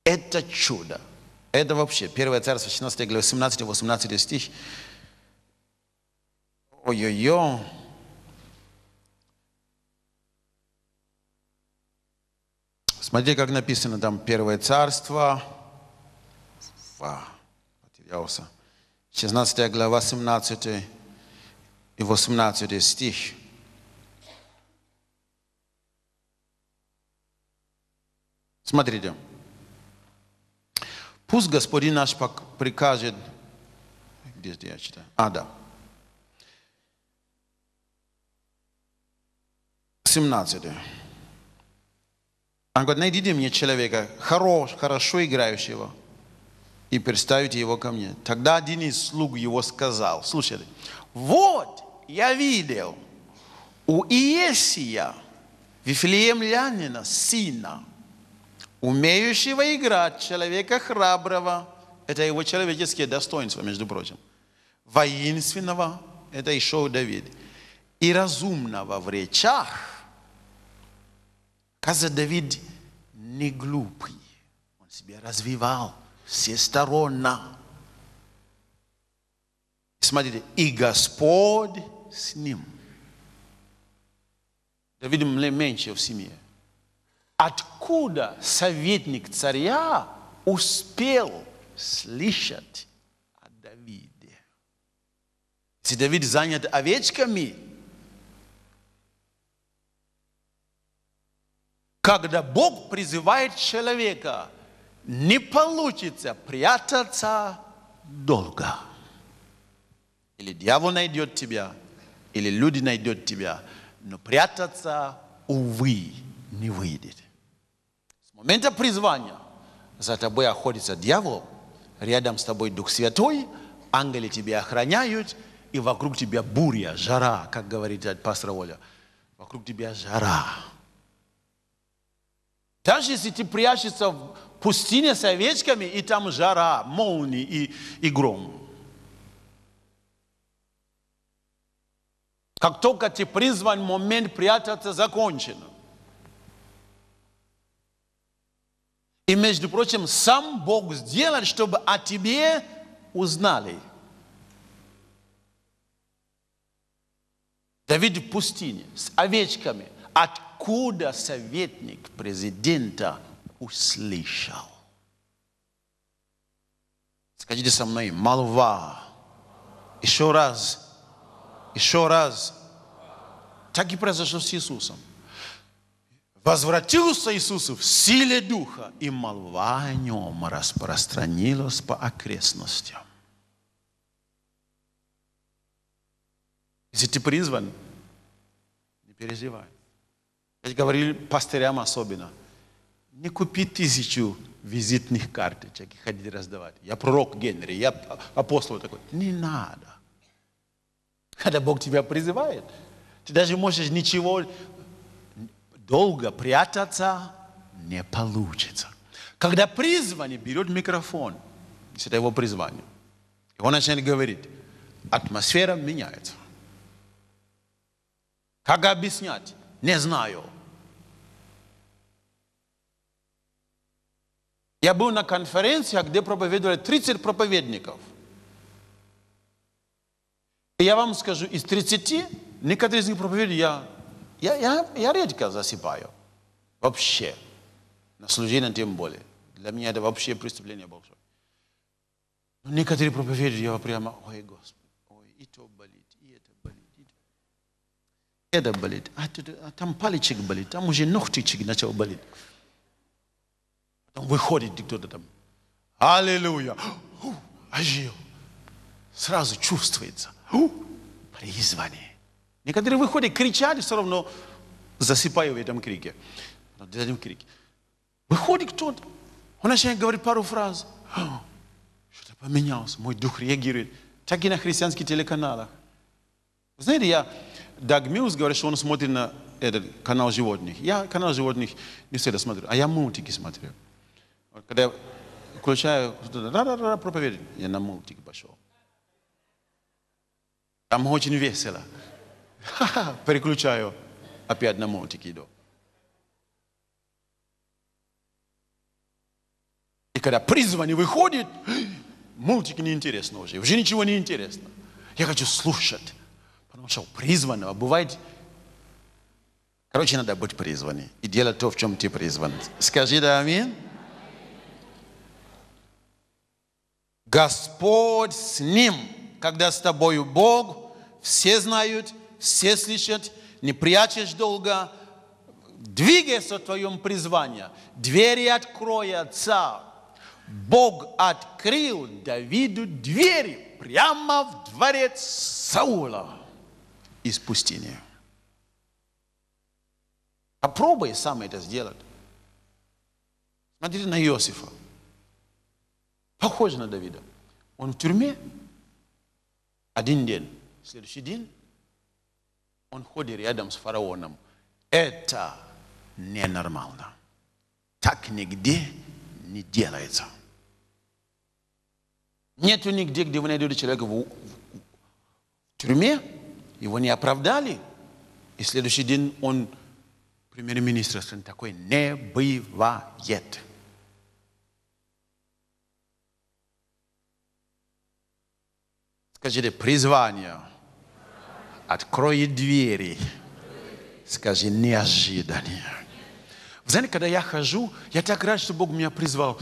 Это чудо. Это вообще 1 Царство 16 глава 17 18 стих. Ой-ой-ой. Смотри, как написано там Первое Царство. Фа, потерялся. 16 глава 17 и 18 стих. Смотрите. Пусть Господин наш прикажет... Где я читаю? А, да. 17. Он говорит, найдите мне человека, хорош, хорошо играющего, и представите его ко мне. Тогда один из слуг его сказал, слушайте, вот я видел у Иесия, Вифлеемлянина, сына умеющего играть, человека храброго. Это его человеческие достоинства, между прочим. Воинственного, это еще Давид. И разумного в речах. Каза Давид не глупый. Он себя развивал всесторонно. Смотрите, и Господь с ним. Давид меньше в семье. От откуда советник царя успел слышать о Давиде? Если Давид занят овечками, когда Бог призывает человека, не получится прятаться долго. Или дьявол найдет тебя, или люди найдут тебя, но прятаться, увы, не выйдет момента призвания за тобой охотится дьявол, рядом с тобой Дух Святой, ангелы тебя охраняют, и вокруг тебя буря, жара, как говорит пастор Оля. Вокруг тебя жара. Даже если ты прячешься в пустыне с овечками, и там жара, молнии и, и гром. Как только ты призван, момент прятаться закончен. И, между прочим, сам Бог сделает, чтобы о тебе узнали. Давид в пустыне с овечками. Откуда советник президента услышал? Скажите со мной, молва. Еще раз. Еще раз. Так и произошло с Иисусом. Возвратился Иисус в силе Духа, и молва о нем распространилась по окрестностям. Если ты призван, не переживай. Я говорил пастырям особенно, не купи тысячу визитных карточек и ходи раздавать. Я пророк Генри, я апостол такой. Не надо. Когда Бог тебя призывает, ты даже можешь ничего долго прятаться не получится. Когда призванный берет микрофон, если это его призвание, и он начинает говорить, атмосфера меняется. Как объяснять? Не знаю. Я был на конференции, где проповедовали 30 проповедников. И я вам скажу, из 30, некоторые из них проповедовали, я я, я, я редко засыпаю. Вообще. На служение тем более. Для меня это вообще преступление большое. Но некоторые проповеди я прямо, ой, Господи, ой, и то болит, и это болит, и то. это болит. А, а там паличек болит, там уже ногтичек начал болеть. Потом выходит кто-то там. Аллилуйя! Ожил. Сразу чувствуется. призвание. Некоторые выходят, кричали все равно, засыпаю в этом крике. В этом крике. Выходит кто-то, он начинает говорить пару фраз. Что-то поменялось, мой дух реагирует. Так и на христианских телеканалах. знаете, я, Даг Милс говорит, что он смотрит на этот канал животных. Я канал животных не всегда смотрю, а я мультики смотрю. Когда я включаю, да да ра проповедь, я на мультик пошел. Там очень весело. Ха-ха, переключаю. Опять на мультики иду. И когда призвание выходит, мультик неинтересно уже. Уже ничего не интересно. Я хочу слушать. Потому что призванного бывает... Короче, надо быть призванным и делать то, в чем ты призван. Скажи да аминь. Господь с ним. Когда с тобою Бог, все знают, все слышат, не прячешь долго, двигайся в твоем призвании, двери откроются. Бог открыл Давиду двери прямо в дворец Саула из пустыни. Попробуй сам это сделать. Смотрите на Иосифа. Похоже на Давида. Он в тюрьме. Один день. Следующий день он ходит рядом с фараоном. Это ненормально. Так нигде не делается. Нету нигде, где вы найдете человека в, в, в тюрьме, его не оправдали, и следующий день он премьер-министр страны такой не бывает. Скажите, призвание – Открой двери. Скажи, неожиданно. Вы знаете, когда я хожу, я так рад, что Бог меня призвал.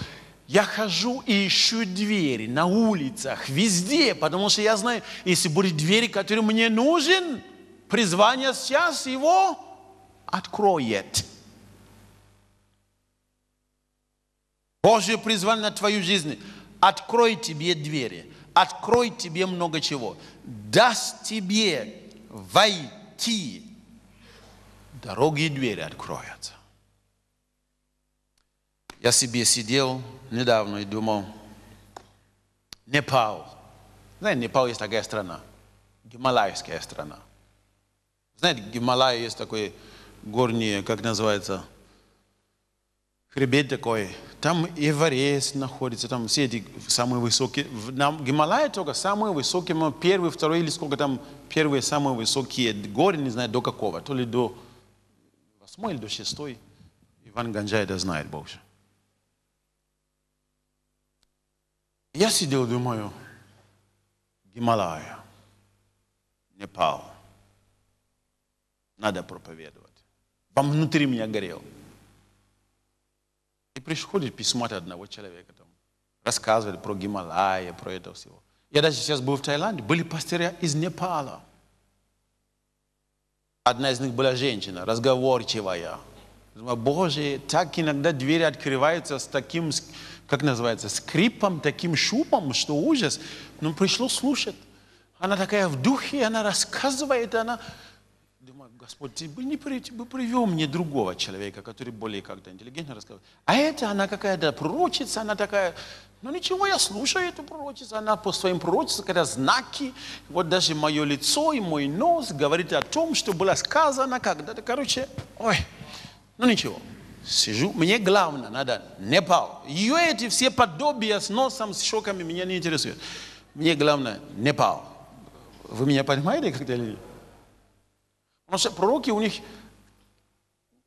Я хожу и ищу двери на улицах, везде, потому что я знаю, если будет дверь, которые мне нужен, призвание сейчас его откроет. Божье призвание на твою жизнь. Открой тебе двери, открой тебе много чего, даст тебе войти, дороги и двери откроются. Я себе сидел недавно и думал, Непал. Знаете, Непал есть такая страна, гималайская страна. Знаете, Гималай есть такой горний, как называется, хребет такой, там Эверест находится, там все эти самые высокие. На Гималае только самые высокие, первый, второй или сколько там, первые самые высокие горы, не знаю, до какого, то ли до восьмой или до шестой. Иван Ганджай это знает больше. Я сидел, думаю, Гималая, Непал, надо проповедовать. Вам внутри меня горел. И приходит письмо от одного человека, там, рассказывает про Гималая, про это всего. Я даже сейчас был в Таиланде, были пастыря из Непала. Одна из них была женщина, разговорчивая. Боже, так иногда двери открываются с таким, как называется, скрипом, таким шупом, что ужас. Но ну, пришло слушать. Она такая в духе, она рассказывает, она Господь, ты не привел мне другого человека, который более как-то интеллигентно рассказывает. А это она какая-то пророчица, она такая, ну ничего, я слушаю эту пророчицу, она по своим пророчествам, когда знаки, вот даже мое лицо и мой нос говорит о том, что было сказано когда-то, короче, ой, ну ничего. Сижу, мне главное, надо Непал. Ее эти все подобия с носом, с шоками меня не интересуют. Мне главное Непал. Вы меня понимаете, когда Потому что пророки у них,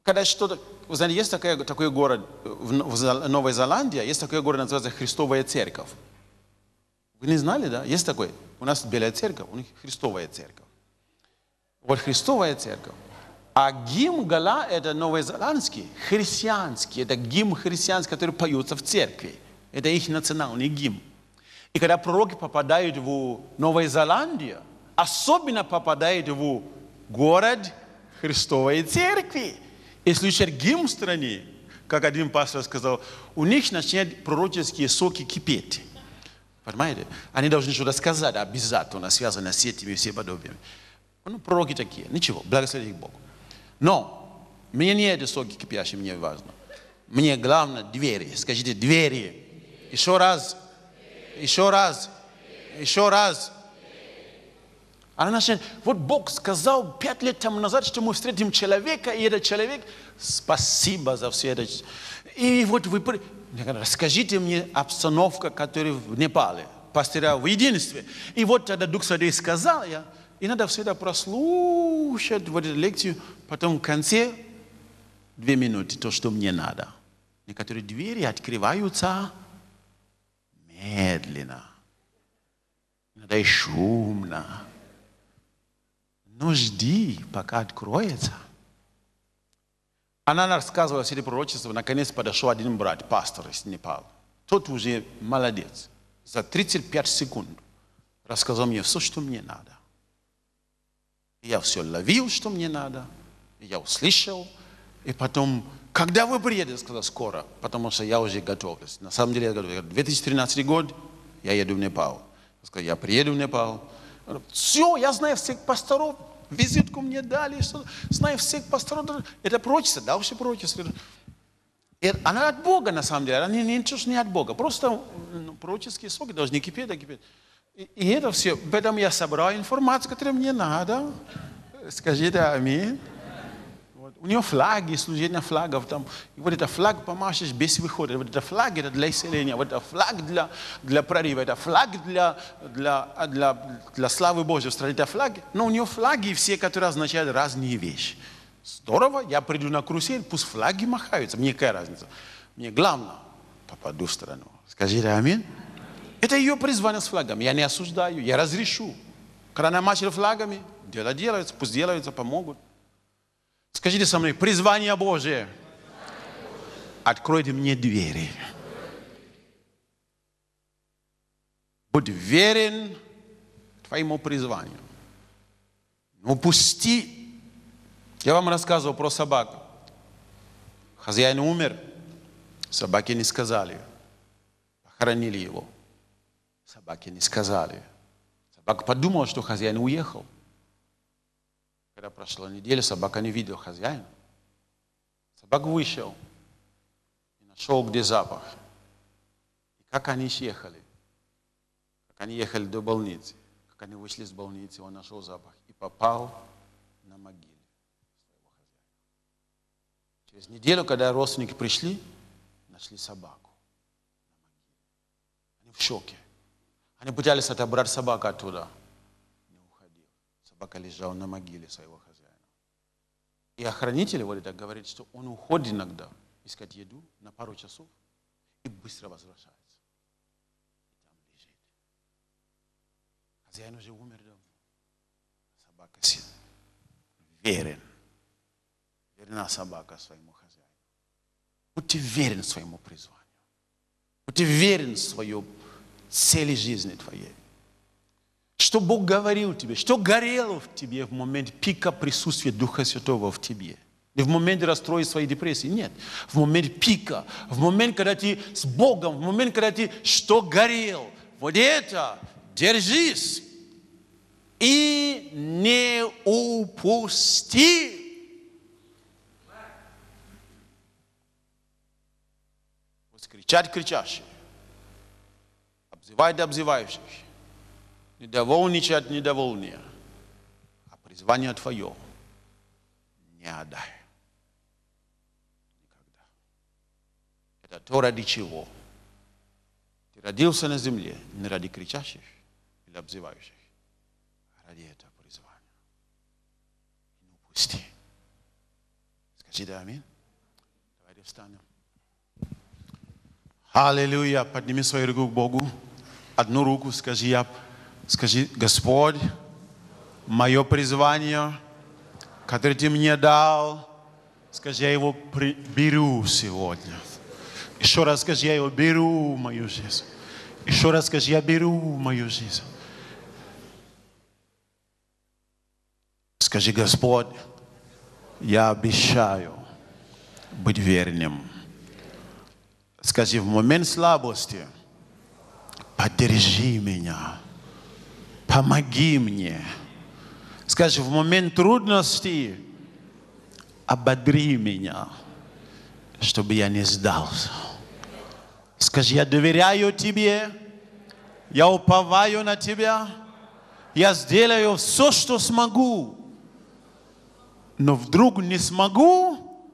когда что-то... Вы знаете, есть такая, такой город э, в Новой Зеландии, есть такой город, называется Христовая Церковь. Вы не знали, да? Есть такой. У нас Белая Церковь, у них Христовая Церковь. Вот Христовая Церковь. А гимн Гала – это новозеландский, христианский. Это гимн христианский, который поется в церкви. Это их национальный гимн. И когда пророки попадают в Новую Зеландию, особенно попадают в город Христовой Церкви. Если сергим стране, как один пастор сказал, у них начинают пророческие соки кипеть. Понимаете? Они должны что-то сказать обязательно, связано с этими все подобиями. Ну, пророки такие. Ничего, благословить их Богу. Но мне не эти соки кипящие, мне важно. Мне главное двери. Скажите, двери. Еще раз. Еще раз. Еще раз. Еще раз. Она начинает, вот Бог сказал пять лет тому назад, что мы встретим человека, и этот человек, спасибо за все это. И вот вы, расскажите мне обстановка, которая в Непале, пастыря в единстве. И вот тогда Дух Святой сказал я, и надо все это прослушать, вот эту лекцию, потом в конце две минуты, то, что мне надо. Некоторые двери открываются медленно. надо и шумно. Ну, жди, пока откроется. Она рассказывала все эти пророчества. Наконец подошел один брат, пастор из Непала. Тот уже молодец. За 35 секунд рассказал мне все, что мне надо. Я все ловил, что мне надо. Я услышал. И потом, когда вы приедете, сказал, скоро, потому что я уже готовлюсь. На самом деле, я готовлюсь. 2013 год, я еду в Непал. Я сказал, я приеду в Непал. Все, я знаю всех пасторов, визитку мне дали, что, знаю всех пасторов. Это пророчество, да, все пророчество. Это, она от Бога, на самом деле, она ничего не от Бога. Просто ну, пророческие соки не кипеть, а кипеть. И, и это все. Поэтому я собрал информацию, которая мне надо. Скажите аминь. У u флаги, flagi, služenja flaga, tam, вот это флаг помашешь, без выхода. Вот это флаг это для исцеления, вот это флаг для, для прорыва, это флаг для, для, для, для славы Божьей. В это флаги, но у нее флаги все, которые означают разные вещи. Здорово, я приду на карусель, пусть флаги махаются, мне какая разница. Мне главное, попаду в страну. Скажите аминь. Это ее призвание с флагами. Я не осуждаю, я разрешу. Когда она машет флагами, дело делается, пусть делается, помогут. Скажите со мной, призвание Божие. Откройте мне двери. Будь верен твоему призванию. Упусти. Я вам рассказывал про собаку. Хозяин умер. Собаки не сказали. Похоронили его. Собаки не сказали. Собака подумала, что хозяин уехал когда прошла неделя, собака не видела хозяина. Собак вышел и нашел, где запах. И как они съехали. Как они ехали до больницы. Как они вышли из больницы, он нашел запах и попал на могилу своего хозяина. Через неделю, когда родственники пришли, нашли собаку на могиле. Они в шоке. Они пытались отобрать собаку оттуда пока лежал на могиле своего хозяина. И охранитель Валида говорит, что он уходит иногда искать еду на пару часов и быстро возвращается. И там лежит. Хозяин уже умер дома. Собака сильна. Верен. Верна собака своему хозяину. Будьте верен своему призванию. Будьте верен в свою цели жизни твоей что Бог говорил тебе, что горело в тебе в момент пика присутствия Духа Святого в тебе. Не в момент расстройства и депрессии, нет. В момент пика, в момент, когда ты с Богом, в момент, когда ты что горел. Вот это, держись и не упусти. Вот кричать кричащий, обзывать да обзывающий недовольничать недовольнее, а призвание твое не отдай. Никогда. Это то, ради чего ты родился на земле, не ради кричащих или обзывающих, а ради этого призвания. Не ну, упусти. Скажи да, аминь. Давайте встанем. Аллилуйя. Подними свою руку к Богу. Одну руку скажи, я Скажи, Господь, мое призвание, которое Ты мне дал, скажи, я его при... беру сегодня. Еще раз скажи, я его беру в мою жизнь. Еще раз скажи, я беру в мою жизнь. Скажи, Господь, я обещаю быть верным. Скажи, в момент слабости поддержи меня помоги мне. Скажи, в момент трудности ободри меня, чтобы я не сдался. Скажи, я доверяю тебе, я уповаю на тебя, я сделаю все, что смогу. Но вдруг не смогу,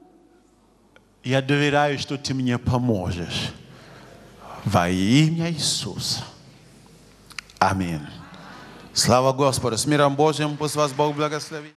я доверяю, что ты мне поможешь. Во имя Иисуса. Аминь. Слава Господу! С миром Божьим! Пусть вас Бог благословит!